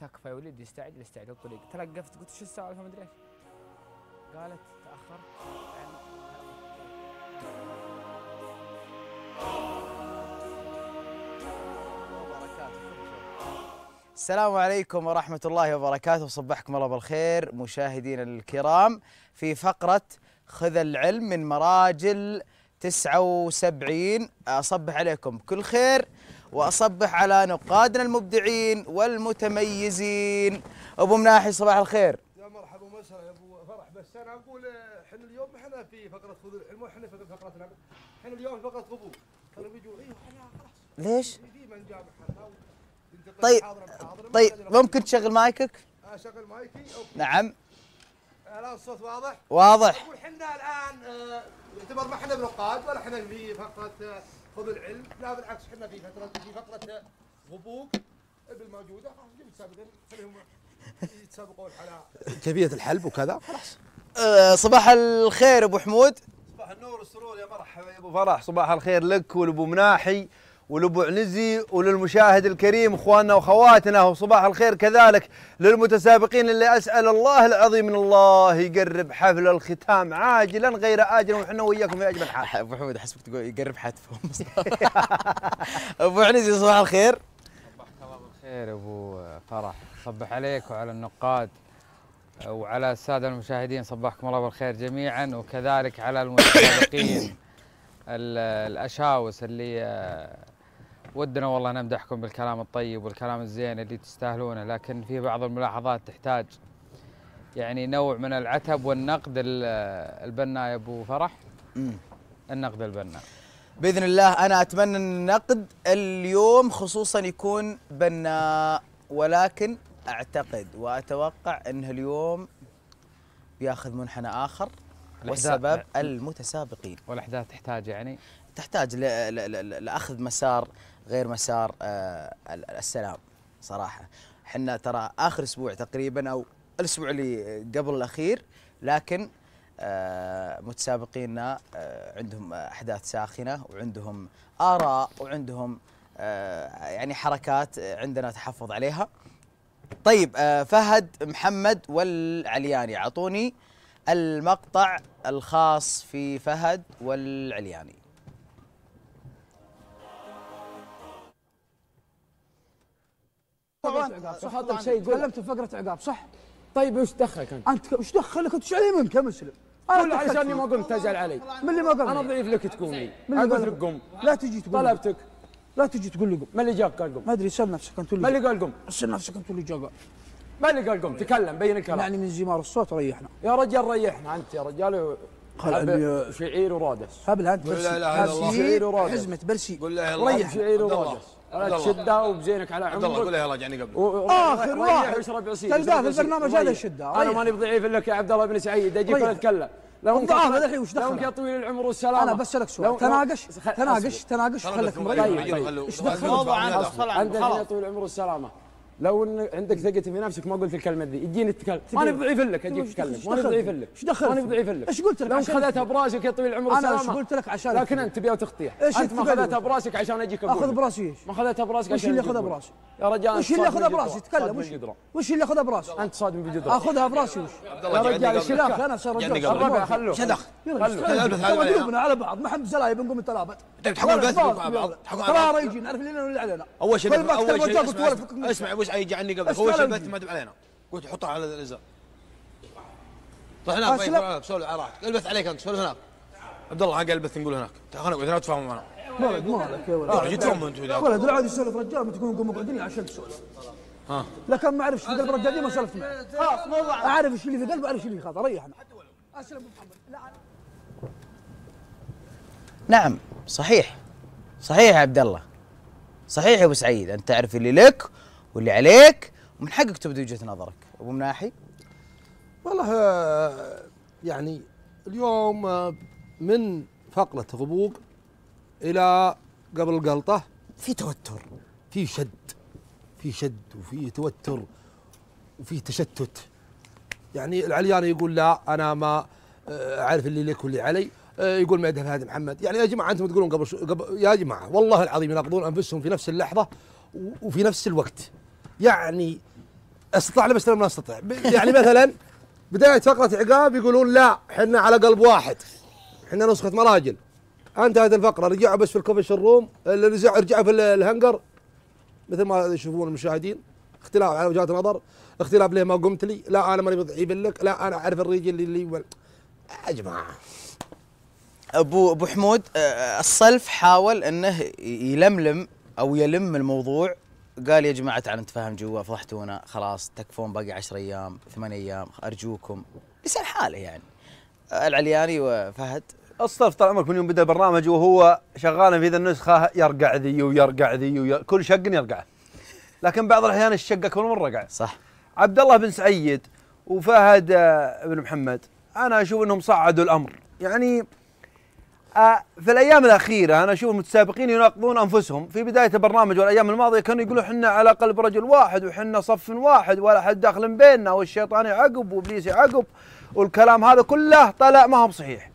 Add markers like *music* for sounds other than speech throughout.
تكفى يا وليدي استعد استعد الطريق تلقفت قلت شو السالفه ما ادري ايش قالت تاخرت السلام عليكم ورحمة الله وبركاته صبحكم الله بالخير مشاهدينا الكرام في فقرة خذ العلم من مراجل 79 أصبح عليكم كل خير وأصبح على نقادنا المبدعين والمتميزين أبو مناحي صباح الخير يا مرحبا ومسهلا يا أبو فرح بس أنا أقول آه، احنا اليوم احنا في فقرة خضور مو احنا في فقرة نعم. احنا اليوم في فقرة غبور كانوا بيجوا ايوه خلاص ليش؟ طيب طيب ممكن تشغل مايكك؟ اشغل مايكي أوكي. نعم الصوت واضح؟ واضح نقول احنا الان آه، يعتبر ما احنا بنقاد ولا احنا في فقره آه، خذ العلم لا بالعكس احنا في فتره في فقره آه، غبوك ابل موجوده خلاص سابقا خليهم يتسابقون على كيفيه الحلب وكذا خلاص صباح الخير ابو حمود صباح النور والسرور يا مرحبا يا ابو فرح صباح الخير لك ولابو مناحي ولابو عنزي وللمشاهد الكريم اخواننا واخواتنا وصباح الخير كذلك للمتسابقين اللي اسال الله العظيم ان الله يقرب حفل الختام عاجلا غير اجل واحنا وياكم في اجمل حال. ابو حمد احسبك تقول يقرب حتفهم *laughs* ابو عنزي صباح الخير. صباح الله بالخير ابو فرح، صبح عليك وعلى النقاد وعلى الساده المشاهدين صباحكم الله بالخير جميعا وكذلك على المتسابقين *coughs* الاشاوس اللي ودنا والله نمدحكم بالكلام الطيب والكلام الزين اللي تستاهلونه لكن في بعض الملاحظات تحتاج يعني نوع من العتب والنقد البناء يا ابو فرح النقد البناء باذن الله انا اتمنى النقد اليوم خصوصا يكون بناء ولكن اعتقد واتوقع انه اليوم بياخذ منحنى اخر والسبب المتسابقين والاحداث تحتاج يعني تحتاج لاخذ مسار غير مسار آه، السلام صراحه احنا ترى اخر اسبوع تقريبا او الاسبوع اللي قبل الاخير لكن آه، متسابقينا آه، عندهم احداث ساخنه وعندهم اراء وعندهم يعني حركات عندنا تحفظ عليها طيب فهد محمد والعلياني اعطوني المقطع الخاص في فهد والعلياني طبعا صح شيء تكلمت في فقره عقاب صح طيب وش دخلك انت؟ انت وش دخلك انت ايش علي منك يا مسلم؟ كل علشان ما قمت تزعل علي من اللي ما قمت انا ضعيف لك تقومي اقول لك قم لا تجي تقول طلبتك لا تجي تقول لي قم ما اللي جاك قال قم ما ادري سل نفسك انت اللي ما اللي قال قم سل نفسك انت اللي جاك ما اللي قال قم تكلم بين الكلام يعني من زمار الصوت ريحنا يا رجال ريحنا انت يا رجال شعير ورادس هبل انت بس لا شعير ورادس حزمه برسي قول لا ريح شعير ورادس لا تشده وبزينك على عمرك عبد الله قول يلا رجعني قبل اخر واحد تلقاه في البرنامج هذا الشده طيب. انا طيب. ماني بضعيف لك يا عبد الله بن سعيد اجيك طيب. ولا اتكلم لهم الضعاف هذا الحين وش دخل؟ يا طويل العمر والسلامة أنا بسألك سؤال تناقش تناقش تناقش خليك مريض ايش دخل؟ عندنا يا طويل العمر والسلامة لو ان عندك ثقه في نفسك ما قلت الكلمه ذي اديني تتكلم ماني بضعيف لك اجيك تتكلم ماني بضعيف لك ايش دخل ماني بضعيف لك ايش قلت لك لو خذيتها براسك يا طويل العمر انا ايش قلت لك عشان لكن انت تبيها وتخطيها انت ما خذيتها براسك عشان اجيك اقول اخذ براسي ايش ما خذيتها براسك عشان اللي اخذها براسي يا رجال وش اللي اخذها براسي تكلم وش اللي اخذها براسي انت صادم بالجدران اخذها براسي وش يا رجال ايش لك انا صار رجال الربع خلوه ايش دخل قلوبنا على بعض ما حد زلايب بنقوم نتلابد تحكون بس مع بعض قرار يجي نعرف اللي علينا اول شيء اول شيء اسمع ليش عيجي عني قبل هو شبت ما علينا قلت حطها على الازاء طحنا طيب هناك طيب، سولف على راحتك البث عليك انت سولف هناك عبد الله حق البث نقول هناك تعال انا تفاهم معنا ولد مالك يا ولد آه، جيت فهم انت ولد عادي يسولف رجال ما تكون قوم اقعدني عشان تسولف ها لكن ما اعرف ايش في قلب الرجال ما سولفت معه خلاص موضوع اعرف ايش اللي في قلبه اعرف ايش اللي في خاطره ريح اسلم محمد لا نعم صحيح صحيح يا عبد الله صحيح يا ابو سعيد انت تعرف اللي لك واللي عليك ومن حقك تبدي وجهه نظرك ابو مناحي والله آه، يعني اليوم آه، من فقره غبوق الى قبل القلطه في توتر في شد في شد وفي توتر وفي تشتت يعني العلياني يقول لا انا ما آه، اعرف اللي لك واللي علي يقول ما يدها هذا محمد يعني يا جماعه انتم تقولون قبل, قبل يا جماعه والله العظيم يناقضون انفسهم في نفس اللحظه وفي نفس الوقت يعني استطعنا مثلا لم استطع يعني مثلا بدايه فقره عقاب يقولون لا احنا على قلب واحد احنا نسخه مراجل انتهت الفقره رجعوا بس في الكوفيش الروم رجعوا رجعوا في الهنجر مثل ما يشوفون المشاهدين اختلاف على وجهات النظر اختلاف ليه ما قمت لي لا انا ماني بضعيف لك لا انا اعرف الرجل اللي, اللي يول. يا جماعه ابو ابو حمود الصلف حاول انه يلملم او يلم الموضوع قال يا جماعه تعالوا نتفاهم جوا فضحتونا خلاص تكفون باقي 10 ايام ثمان ايام ارجوكم لسان حاله يعني العلياني وفهد اصطف طال عمرك من يوم بدا البرنامج وهو شغال في ذا النسخه يرقع ذي ويرقع ذي وكل كل شق يرقعه لكن بعض الاحيان الشق اكبر من الرقعه صح عبد الله بن سعيد وفهد بن محمد انا اشوف انهم صعدوا الامر يعني آه، في الايام الاخيره انا اشوف المتسابقين يناقضون انفسهم في بدايه البرنامج والايام الماضيه كانوا يقولوا احنا على قلب رجل واحد وحنا صف واحد ولا حد داخل بيننا والشيطان يعقب وابليس يعقب والكلام هذا كله طلع ما هو بصحيح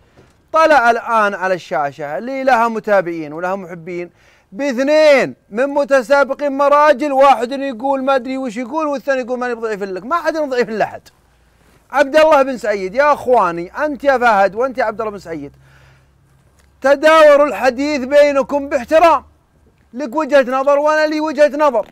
طلع الان على الشاشه اللي لها متابعين ولها محبين باثنين من متسابقين مراجل واحد يقول ما ادري وش يقول والثاني يقول ماني ضعيف لك ما حد ضعيف لاحد عبد الله بن سعيد يا اخواني انت يا فهد وانت يا عبد الله بن سعيد تداوروا الحديث بينكم باحترام لك وجهة نظر وأنا لي وجهة نظر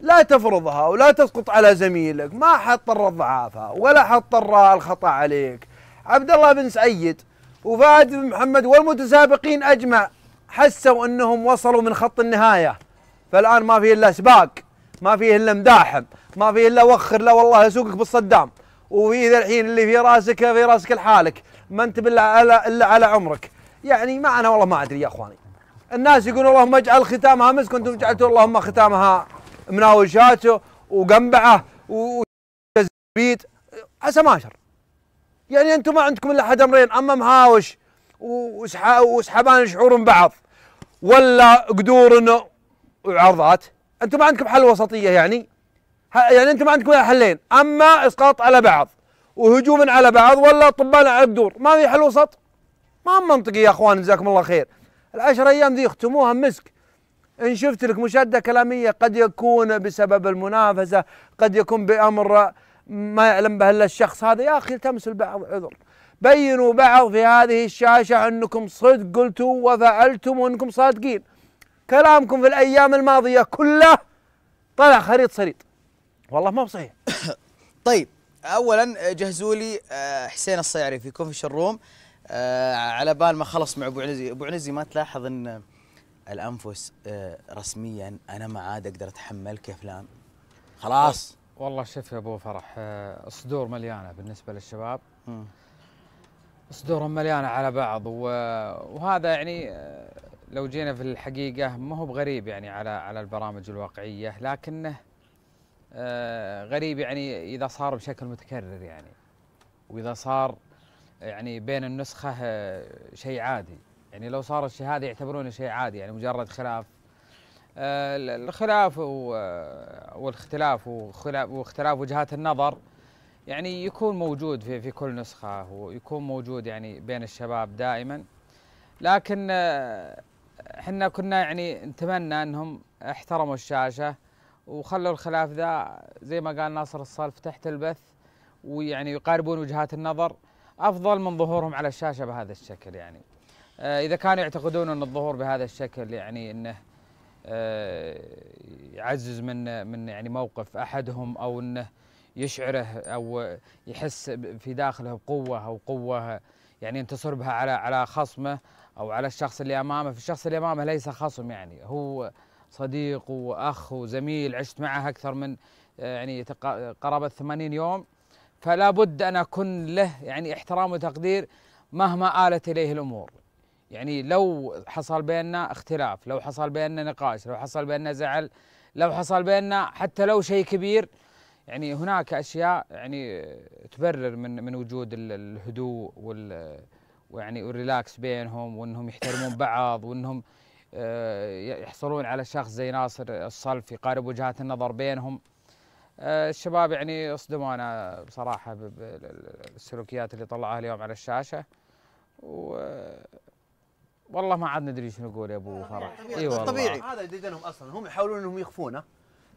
لا تفرضها ولا تسقط على زميلك ما حضطر ضعافها ولا حضطر الخطأ عليك عبد الله بن سعيد وفهد بن محمد والمتسابقين أجمع حسوا أنهم وصلوا من خط النهاية فالآن ما فيه إلا سباق ما فيه إلا مداحم ما فيه إلا وخر لا والله أسوقك بالصدام وفي ذا الحين اللي في راسك في راسك لحالك ما انت إلا إلا على عمرك يعني ما انا والله ما ادري يا اخواني الناس يقولون اللهم اجعل ختامها مسك وانتم جعلتوا اللهم ختامها وقنبعه شاته وقنبعه وزبيد شر يعني انتم ما عندكم الا حد امرين اما مهاوش وسحبان شعور بعض ولا قدور وعرضات انتم ما عندكم حل وسطيه يعني يعني انتم ما عندكم الا حلين اما اسقاط على بعض وهجوم على بعض ولا طبان على قدور ما في حل وسط ما منطقي يا اخوان جزاكم الله خير العشر ايام ذي اختموها مسك ان شفت لك مشاده كلاميه قد يكون بسبب المنافسه قد يكون بامر ما يعلم به الا الشخص هذا يا اخي التمس البعض عذر بينوا بعض في هذه الشاشه انكم صدق قلتوا وفعلتم وانكم صادقين كلامكم في الايام الماضيه كله طلع خريط صريط والله ما بصحيح *coughs* طيب اولا جهزوا لي آه، حسين الصيعري في كوفي الروم آه على بال ما خلص مع ابو عنزي ابو عنزي ما تلاحظ ان الانفس آه رسميا انا ما عاد اقدر اتحملك يا فلان خلاص والله شوف يا ابو فرح آه صدور مليانه بالنسبه للشباب صدورهم مليانه على بعض وهذا يعني آه، لو جينا في الحقيقه ما هو بغريب يعني على على البرامج الواقعيه لكنه آه، غريب يعني اذا صار بشكل متكرر يعني واذا صار يعني بين النسخه آه، شيء عادي يعني لو صار الشهاده يعتبرونه شيء عادي يعني مجرد خلاف آه، الخلاف والاختلاف واختلاف وجهات النظر يعني يكون موجود في في كل نسخه ويكون موجود يعني بين الشباب دائما لكن آه، احنا كنا يعني نتمنى انهم احترموا الشاشه وخلوا الخلاف ذا زي ما قال ناصر الصلف تحت البث ويعني يقاربون وجهات النظر افضل من ظهورهم على الشاشه بهذا الشكل يعني آه، اذا كانوا يعتقدون ان الظهور بهذا الشكل يعني انه آه، يعزز من من يعني موقف احدهم او انه يشعره او يحس في داخله بقوه او قوه يعني ينتصر بها على على خصمه او على الشخص اللي امامه، فالشخص اللي امامه ليس خصم يعني هو صديق واخ وزميل عشت معه اكثر من آه، يعني قرابه 80 يوم فلا بد أن أكون له يعني احترام وتقدير مهما آلت إليه الأمور يعني لو حصل بيننا اختلاف لو حصل بيننا نقاش لو حصل بيننا زعل لو حصل بيننا حتى لو شيء كبير يعني هناك اشياء يعني تبرر من من وجود الهدوء وال ويعني والريلاكس بينهم وانهم يحترمون بعض وانهم آه، يحصلون على شخص زي ناصر الصلف يقارب وجهات النظر بينهم آه، الشباب يعني اصدمونا بصراحه بالسلوكيات اللي طلعها اليوم على الشاشه و والله ما عاد ندري شنو نقول يا ابو فرح اي والله طبيعي هذا ديدنهم اصلا هم يحاولون انهم يخفونه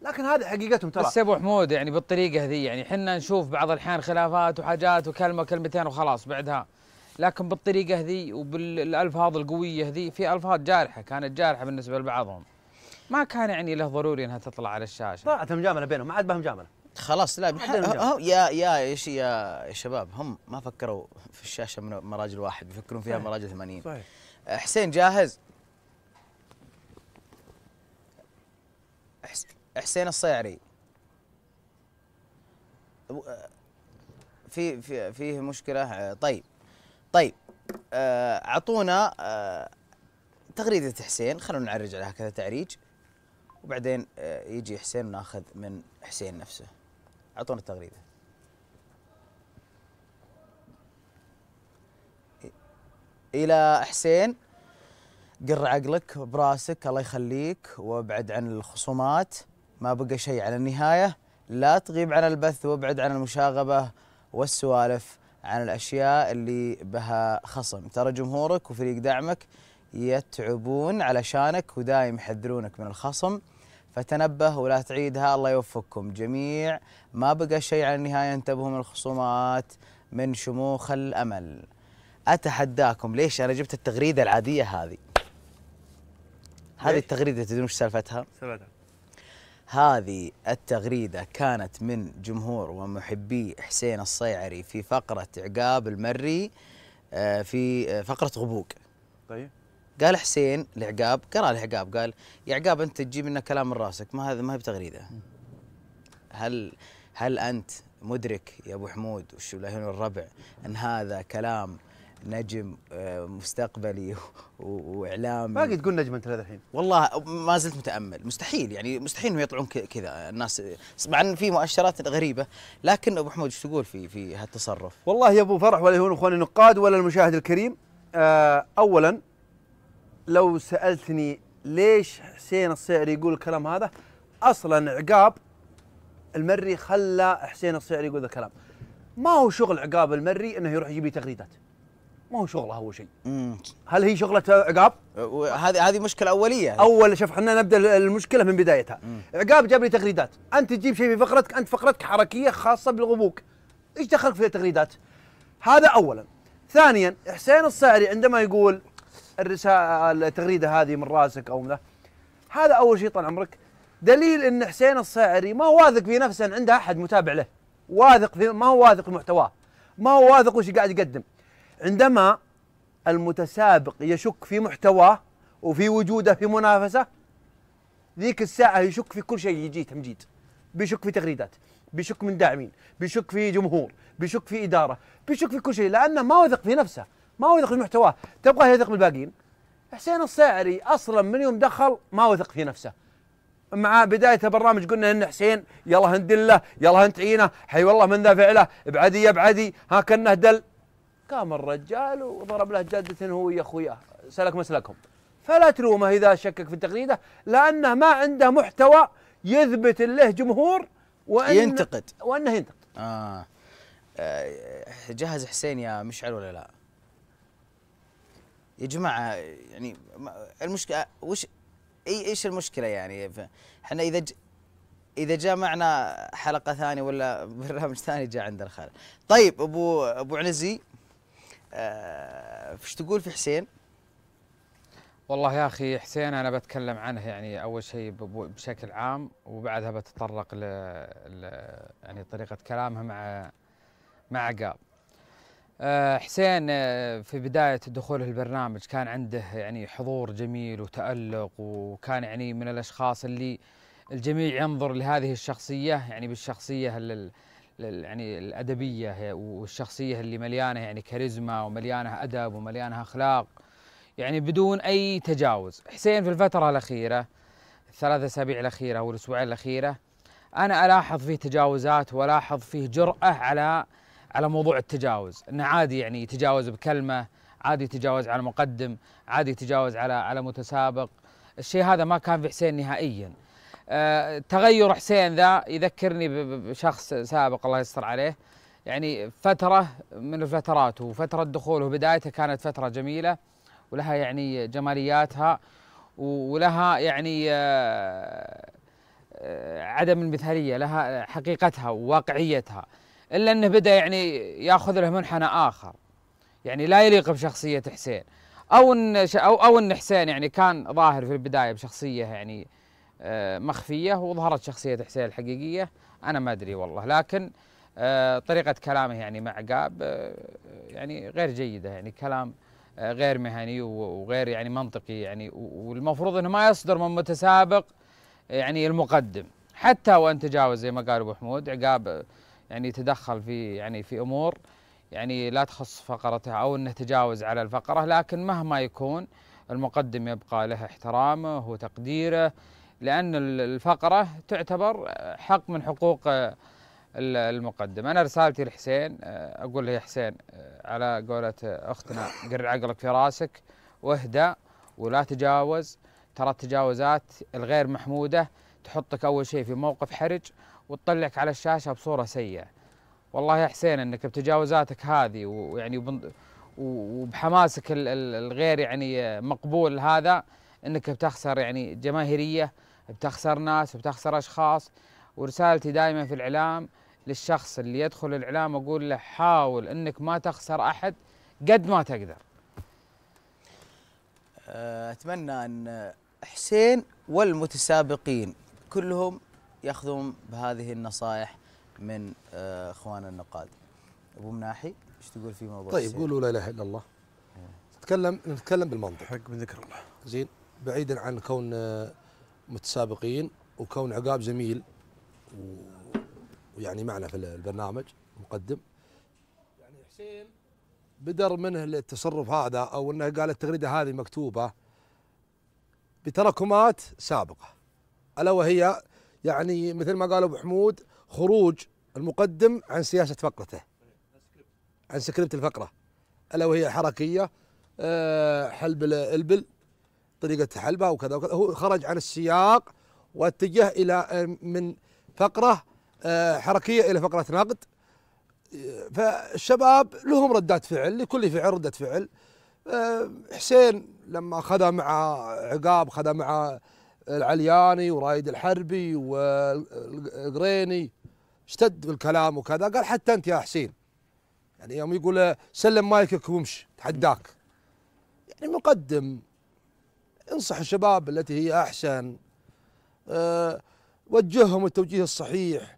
لكن هذه حقيقتهم ترى بس ابو حمود يعني بالطريقه ذي يعني احنا نشوف بعض الاحيان خلافات وحاجات وكلمه كلمتين وخلاص بعدها لكن بالطريقه ذي وبالالفاظ القويه ذي في الفاظ جارحه كانت جارحه بالنسبه لبعضهم ما كان يعني له ضروري انها تطلع على الشاشه طلعت مجامله بينهم ما عاد بها مجامله خلاص لا يا يا ايش يا شباب هم ما فكروا في الشاشه من مراجل واحد بيفكرون فيها مراجل 80 صحيح أه، حسين جاهز حسين الصيعري أه، في في فيه مشكله أه، طيب طيب اعطونا تغريده حسين خلونا نعرج عليها كذا تعريج وبعدين آه، يجي حسين وناخذ من حسين نفسه اعطونا التغريده الى حسين قر عقلك براسك الله يخليك وابعد عن الخصومات ما بقى شيء على النهايه لا تغيب عن البث وابعد عن المشاغبه والسوالف عن الاشياء اللي بها خصم ترى جمهورك وفريق دعمك يتعبون علشانك ودايم يحذرونك من الخصم فتنبه ولا تعيدها الله يوفقكم جميع ما بقى شيء على النهاية انتبهوا من الخصومات من شموخ الأمل أتحداكم ليش أنا جبت التغريدة العادية هذه هذه التغريدة تدرون ايش سالفتها؟ سالفتها هذه التغريدة كانت من جمهور ومحبي حسين الصيعري في فقرة عقاب المري آه، في آه، فقرة غبوق طيب قال حسين لعقاب قرا لعقاب قال يا عقاب انت تجيب لنا كلام من راسك ما هذا ما هي بتغريده هل هل انت مدرك يا ابو حمود وشو لا الربع ان هذا كلام نجم آه، مستقبلي *laughs* واعلامي باقي تقول نجم انت هذا الحين والله ما زلت متامل مستحيل يعني مستحيل انه يطلعون كذا الناس مع ان في مؤشرات غريبه لكن ابو حمود ايش تقول في في هالتصرف؟ والله يا ابو فرح ولا يهون اخواني النقاد ولا المشاهد الكريم آه، اولا لو سالتني ليش حسين الصيعري يقول الكلام هذا اصلا عقاب المري خلى حسين الصيعري يقول الكلام ما هو شغل عقاب المري انه يروح يجيب لي تغريدات ما هو شغله اول شيء هل هي شغله عقاب هذه هذه مشكله اوليه اول شوف احنا نبدا المشكله من بدايتها مم. عقاب جاب لي تغريدات انت تجيب شيء في فقرتك انت فقرتك حركيه خاصه بالغبوك ايش دخلك في التغريدات هذا اولا ثانيا حسين الصيعري عندما يقول الرساله التغريده هذه من راسك او من هذا اول شيء طال عمرك دليل ان حسين الصاعري ما هو واثق في نفسه ان عنده احد متابع له واثق في ما هو واثق في محتواه ما هو واثق وش قاعد يقدم عندما المتسابق يشك في محتواه وفي وجوده في منافسه ذيك الساعه يشك في كل شيء يجي تمجيد بيشك في تغريدات بيشك من داعمين بيشك في جمهور بيشك في اداره بيشك في كل شيء لانه ما واثق في نفسه ما وثق في محتواه تبغاه يثق بالباقيين حسين الساعري اصلا من يوم دخل ما وثق في نفسه مع بداية البرنامج قلنا ان حسين يلا هندله يلا هنتعينه حي والله من ذا فعله ابعدي يا ابعدي ها كانه دل قام الرجال وضرب له جادة هو يا اخويا سلك مسلكهم فلا تلومه اذا شكك في تقليده لانه ما عنده محتوى يثبت له جمهور وانه ينتقد وانه ينتقد آه. آه جهز حسين يا مشعل ولا لا؟ يا جماعه يعني المشكله وش اي ايش المشكله يعني احنا اذا ج... اذا جاء معنا حلقه ثانيه ولا برنامج ثاني جاء عندنا الخال طيب ابو ابو عنزي آه، ايش تقول في حسين والله يا اخي حسين انا بتكلم عنه يعني اول شيء بشكل عام وبعدها بتطرق ل يعني طريقه كلامه مع مع عقاب آه، حسين آه، في بداية دخوله البرنامج كان عنده يعني حضور جميل وتألق وكان يعني من الأشخاص اللي الجميع ينظر لهذه الشخصية يعني بالشخصية يعني الأدبية والشخصية اللي مليانة يعني كاريزما ومليانة أدب ومليانة أخلاق يعني بدون أي تجاوز حسين في الفترة الأخيرة الثلاث أسابيع الأخيرة والأسبوعين الأخيرة أنا ألاحظ فيه تجاوزات وألاحظ فيه جرأة على على موضوع التجاوز انه عادي يعني يتجاوز بكلمه عادي يتجاوز على مقدم عادي يتجاوز على على متسابق الشيء هذا ما كان في حسين نهائيا أه تغير حسين ذا يذكرني بشخص سابق الله يستر عليه يعني فترة من الفترات وفترة دخوله وبدايته كانت فترة جميلة ولها يعني جمالياتها ولها يعني آه، آه، عدم المثالية لها حقيقتها وواقعيتها الا انه بدا يعني ياخذ له منحنى اخر يعني لا يليق بشخصيه حسين او ان او او ان حسين يعني كان ظاهر في البدايه بشخصيه يعني آه، مخفيه وظهرت شخصيه حسين الحقيقيه انا ما ادري والله لكن آه، طريقه كلامه يعني مع عقاب آه، يعني غير جيده يعني كلام غير مهني وغير يعني منطقي يعني والمفروض انه ما يصدر من متسابق يعني المقدم حتى وان تجاوز زي ما قال ابو حمود عقاب يعني يتدخل في يعني في امور يعني لا تخص فقرته او انه تجاوز على الفقره لكن مهما يكون المقدم يبقى له احترامه وتقديره لان الفقره تعتبر حق من حقوق المقدم انا رسالتي لحسين آه، اقول له يا حسين آه، على قولة اختنا قر عقلك في راسك واهدى ولا تجاوز ترى التجاوزات الغير محموده تحطك اول شيء في موقف حرج وتطلعك على الشاشه بصوره سيئه والله يا حسين انك بتجاوزاتك هذه ويعني وبحماسك الغير يعني مقبول هذا انك بتخسر يعني جماهيريه بتخسر ناس وبتخسر اشخاص ورسالتي دائما في الاعلام للشخص اللي يدخل الاعلام اقول له حاول انك ما تخسر احد قد ما تقدر. اتمنى ان حسين والمتسابقين كلهم ياخذون بهذه النصائح من آه، اخواننا النقاد ابو مناحي ايش تقول في موضوع طيب قولوا لا اله الا الله نتكلم نتكلم بالمنطق حق من ذكر الله زين بعيدا عن كون آه، متسابقين وكون عقاب زميل و... ويعني معنا في البرنامج مقدم يعني حسين بدر منه التصرف هذا او انه قال التغريده هذه مكتوبه بتراكمات سابقه الا وهي يعني مثل ما قال ابو حمود خروج المقدم عن سياسه فقرته عن سكريبت الفقره الا وهي حركيه آه، حلب البل طريقه حلبها وكذا وكذا هو خرج عن السياق واتجه الى آه، من فقره آه، حركيه الى فقره نقد فالشباب لهم ردات فعل لكل فعل ردة فعل حسين لما خذ مع عقاب خذ مع العلياني ورايد الحربي والقريني اشتد بالكلام وكذا قال حتى انت يا حسين يعني يوم يقول سلم مايكك وامش تحداك يعني مقدم انصح الشباب التي هي احسن أه وجههم التوجيه الصحيح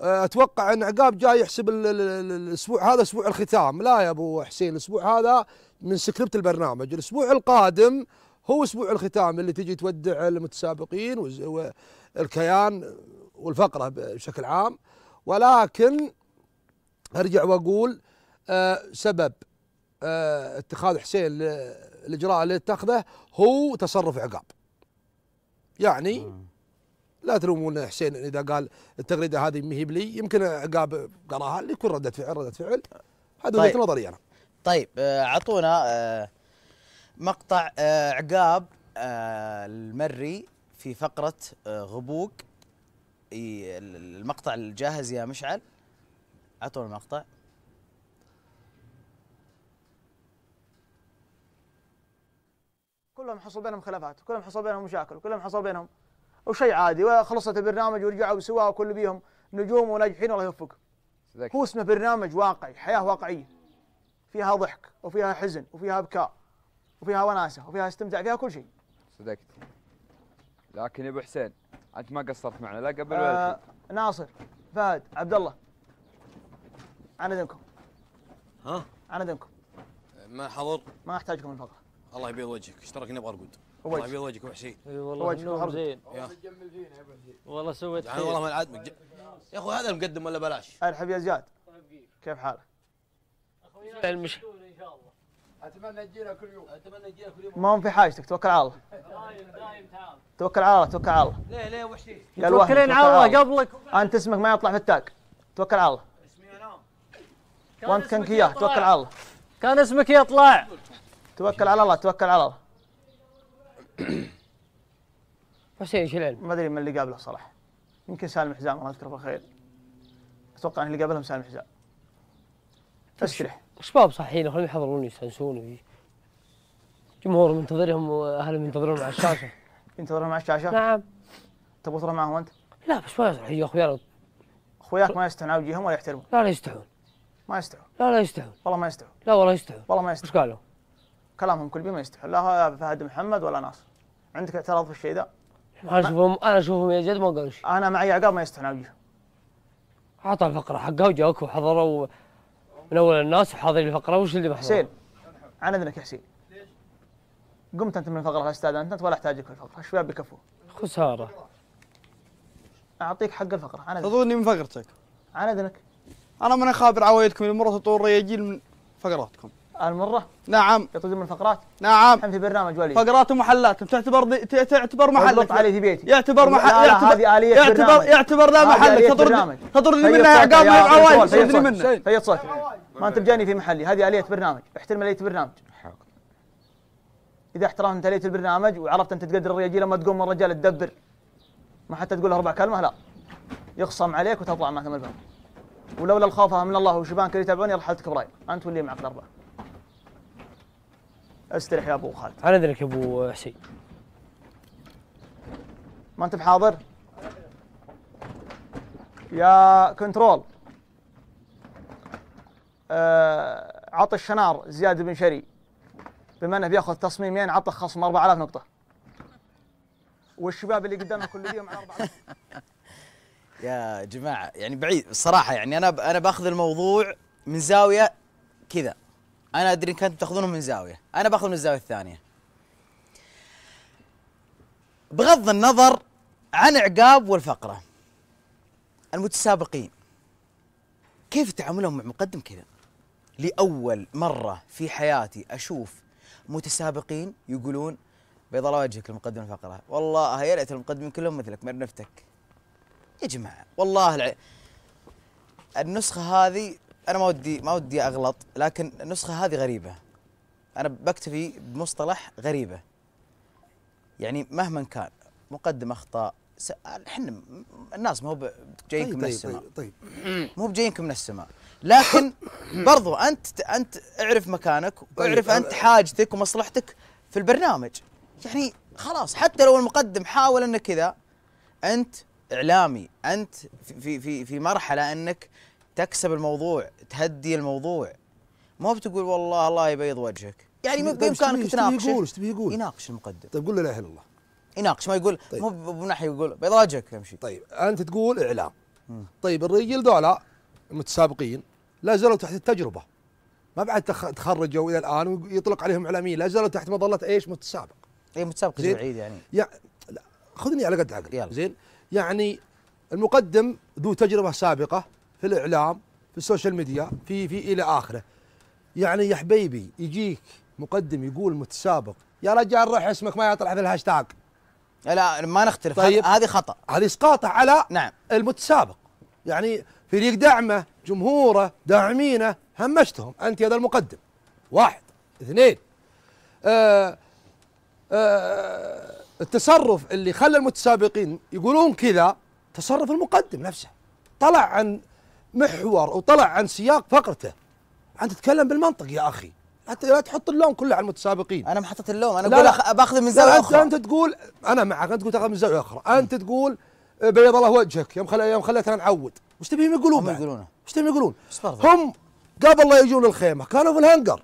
أه اتوقع ان عقاب جاي يحسب الاسبوع هذا اسبوع الختام لا يا ابو حسين الاسبوع هذا من سكريبت البرنامج الاسبوع القادم هو اسبوع الختام اللي تجي تودع المتسابقين والكيان والفقره بشكل عام ولكن ارجع واقول آه سبب آه اتخاذ حسين الاجراء اللي اتخذه هو تصرف عقاب يعني آه. لا تلومون حسين اذا قال التغريده هذه ما هي يمكن عقاب قراها يكون رده فعل رده فعل هذه وجهه طيب. نظري انا طيب اعطونا آه مقطع آه، عقاب آه، المري في فقرة آه، غبوق المقطع الجاهز يا مشعل عطوا المقطع كلهم حصل بينهم خلافات كلهم حصل بينهم مشاكل كلهم حصل بينهم وشيء عادي وخلصت البرنامج ورجعوا سوا وكل بيهم نجوم وناجحين الله يوفق هو اسمه برنامج واقعي حياة واقعية فيها ضحك وفيها حزن وفيها بكاء وفيها وناسه وفيها استمتاع فيها كل شيء صدقت لكن يا ابو حسين انت ما قصرت معنا لا قبل ولا آه ناصر فهد عبد الله انا دمكم ها انا دمكم ما حضر ما احتاجكم الفقره. الله يبيض وجهك اشترك نبغى ارقد الله يبيض وجهك ابو حسين اي والله النوم زين والله سويت خير يعني والله ما عاد يا اخوي هذا المقدم ولا بلاش ارحب يا زياد كيف حالك؟ المشكله اتمنى تجينا كل يوم اتمنى تجينا كل يوم ما في حاجتك توكل على الله دايم دايم تعال توكل على الله توكل على الله ليه ليه وحشي توكلين على الله قبلك انت اسمك ما يطلع في التاج توكل على الله اسمي انا وانت كان كياه توكل على الله كان اسمك يطلع توكل على الله توكل على الله حسين شلال ما ادري من اللي قابله صراحه يمكن سالم حزام الله يذكره بالخير اتوقع ان اللي قابلهم سالم حزام اشرح شباب صحيين خليهم يحضرون يستانسون جمهور منتظرهم واهلهم منتظرون على الشاشه ينتظرهم *laughs* على الشاشه؟ نعم تبغى تروح معهم انت؟ لا بس ما يصلح يا اخوي اخوياك ما يستحون وجههم ولا يحترمون لا لا يستحون ما يستحون لا لا يستحون والله ما يستحون لا والله يستحون والله ما يستحون ايش قالوا؟ كلامهم كل بي ما يستحون لا فهد محمد ولا ناصر عندك اعتراض في الشيء ذا؟ انا اشوفهم انا اشوفهم يا جد ما قالوا شيء انا معي عقاب ما يستحون وجههم اعطى الفقره حقه وجاك وحضروا من اول الناس وحاضرين الفقره وش اللي محظوظ؟ حسين عن اذنك يا حسين ليش؟ قمت انت من الفقره استاذ انت ولا احتاجك في الفقره الشباب بكفو خساره اعطيك حق الفقره عن اذنك من فقرتك عن اذنك انا من اخابر عوايدكم المرة طول رياجيل من فقراتكم مرة؟ نعم يقدم الفقرات نعم في برنامج ولي فقرات ومحلات تعتبر دي... تعتبر محلك علي في بيتي يعتبر محل يعتبر هذه آلية يعتبر برنامج. يعتبر لا محلك تطردني تطردني منه عقاب ما عوايد تطردني منه فيض صوتي ما انت بجاني في محلي هذه آلية برنامج احترم آلية برنامج اذا احترمت آلية البرنامج وعرفت انت تقدر الرجال لما تقوم الرجال تدبر ما حتى تقول اربع كلمة لا يخصم عليك وتطلع معك من الباب ولولا الخوف من الله وشبانك اللي يتابعوني رحلتك براي انت واللي معك الاربعه استرح يا ابو خالد على اذنك يا ابو حسين ما انت بحاضر يا كنترول آه عط الشنار زياد بن شري بما انه بياخذ تصميمين عطى خصم 4000 نقطه والشباب اللي قدامنا كلية على 4000 *laughs* يا جماعه يعني بعيد الصراحه يعني انا انا باخذ الموضوع من زاويه كذا انا ادري انكم تاخذونهم من زاويه انا باخذ من الزاويه الثانيه بغض النظر عن عقاب والفقره المتسابقين كيف تعاملهم مع مقدم كذا لاول مره في حياتي اشوف متسابقين يقولون بيض الله وجهك لمقدم الفقره والله هي ليت المقدمين كلهم مثلك مرنفتك يا جماعه والله الع... النسخه هذه انا ما ودي ما ودي اغلط لكن النسخه هذه غريبه انا بكتفي بمصطلح غريبه يعني مهما كان مقدم اخطاء احنا الناس ما هو جايينكم طيب من طيب، السماء طيب, طيب مو بجايينكم من السماء لكن برضو انت انت اعرف مكانك طيب، واعرف طيب انت حاجتك ومصلحتك في البرنامج يعني خلاص حتى لو المقدم حاول انك كذا انت اعلامي انت في في في مرحله انك تكسب الموضوع تهدي الموضوع ما بتقول والله الله يبيض وجهك يعني طيب، بامكانك تناقش يقول ايش تبي يقول يناقش المقدم طيب قول له لا اله الا الله يناقش ما يقول طيب. مو بناحيه يقول بيض وجهك يمشي طيب انت تقول اعلام طيب الرجال ذولا المتسابقين لا زالوا تحت التجربه ما بعد تخرجوا الى الان ويطلق عليهم اعلاميين لا زالوا تحت مظله ايش متسابق اي متسابق زين بعيد يعني يع... لا خذني على قد عقلي زين يعني المقدم ذو تجربه سابقه في الاعلام في السوشيال ميديا في في الى اخره يعني يا حبيبي يجيك مقدم يقول متسابق يا رجال روح اسمك ما يطلع في الهاشتاج لا ما نختلف طيب هذه خطا هذه اسقاطه على نعم المتسابق يعني فريق دعمه جمهوره داعمينه همشتهم انت هذا المقدم واحد اثنين آه آه التصرف اللي خلى المتسابقين يقولون كذا تصرف المقدم نفسه طلع عن محور وطلع عن سياق فقرته انت تتكلم بالمنطق يا اخي حتى لا تحط اللوم كله على المتسابقين انا ما حطيت اللوم انا اقول باخذ من زاويه اخرى انت تقول انا معك انت تقول تاخذ من زاويه اخرى انت تقول آه، بيض الله وجهك يوم خلي يوم خليتنا نعود وش تبيهم يقولون يقولونه وش تبيهم يقولون هم قبل لا يجون الخيمه كانوا في الهنجر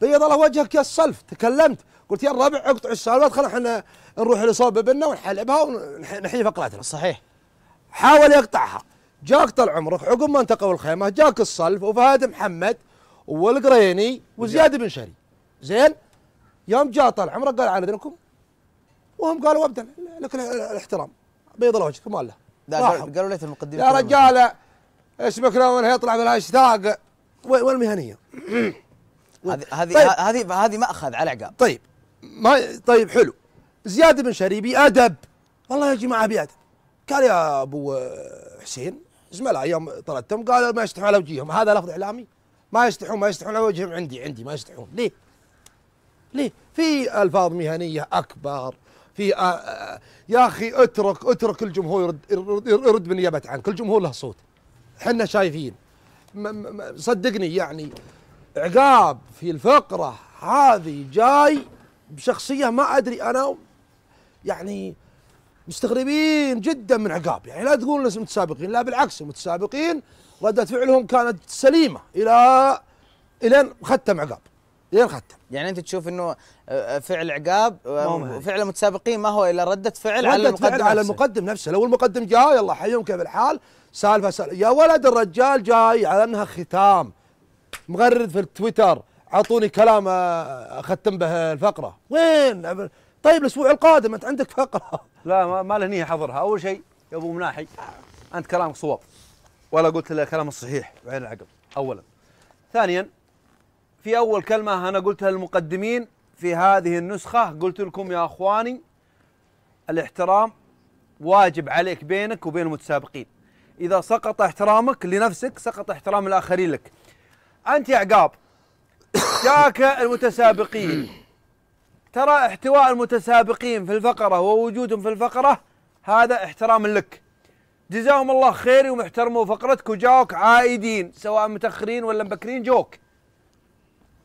بيض الله وجهك يا الصلف تكلمت قلت يا الربع اقطعوا السالفات خلينا احنا نروح الاصابه بنا ونحلبها ونحيي فقراتنا صحيح حاول يقطعها جاك طال عمرك عقب ما انتقوا الخيمه جاك الصلف وفهد محمد والقريني وزياد بن شري زين يوم جاء طال عمرك قال على اذنكم وهم قالوا ابدا لك الاحترام بيض الله وجهك ماله قالوا ليت المقدمين يا رجال اسمك انه يطلع من الاشتاق والمهنيه *clears throat* هذه هذه طيب. هذه هذه ماخذ على عقاب طيب ما طيب حلو زياد بن شريبي ادب والله يا جماعه بادب قال يا ابو حسين لا يوم طردتهم قالوا ما يستحون على وجههم هذا لفظ اعلامي ما يستحون ما يستحون على وجههم عندي عندي ما يستحون ليه؟ ليه؟ في الفاظ مهنيه اكبر في آه, آه، يا اخي اترك اترك الجمهور يرد, يرد, يرد بالنيابه عنك، الجمهور له صوت. احنا شايفين صدقني يعني عقاب في الفقره هذه جاي بشخصيه ما ادري انا يعني مستغربين جدا من عقاب يعني لا تقول لسم متسابقين لا بالعكس المتسابقين ردة فعلهم كانت سليمة إلى إلين ختم عقاب إلين ختم يعني أنت تشوف أنه آه، آه، فعل عقاب آه، وفعل المتسابقين ما هو إلا ردة فعل ردة على المقدم فعل نفسه. على المقدم نفسه لو المقدم جاء يلا حيهم كيف الحال سالفة سالفة يا ولد الرجال جاي على أنها ختام مغرد في التويتر اعطوني كلام اختم به الفقره وين طيب الاسبوع القادم انت عندك فقره *laughs* لا ما, له نيه حضرها اول شيء يا ابو مناحي انت كلامك صواب ولا قلت الا الكلام الصحيح وعين العقل اولا ثانيا في اول كلمه انا قلتها للمقدمين في هذه النسخه قلت لكم يا اخواني الاحترام واجب عليك بينك وبين المتسابقين اذا سقط احترامك لنفسك سقط احترام الاخرين لك انت يا عقاب *coughs* جاك المتسابقين ترى احتواء المتسابقين في الفقرة ووجودهم في الفقرة هذا احترام لك جزاهم الله خير يوم احترموا فقرتك وجاوك عائدين سواء متأخرين ولا مبكرين جوك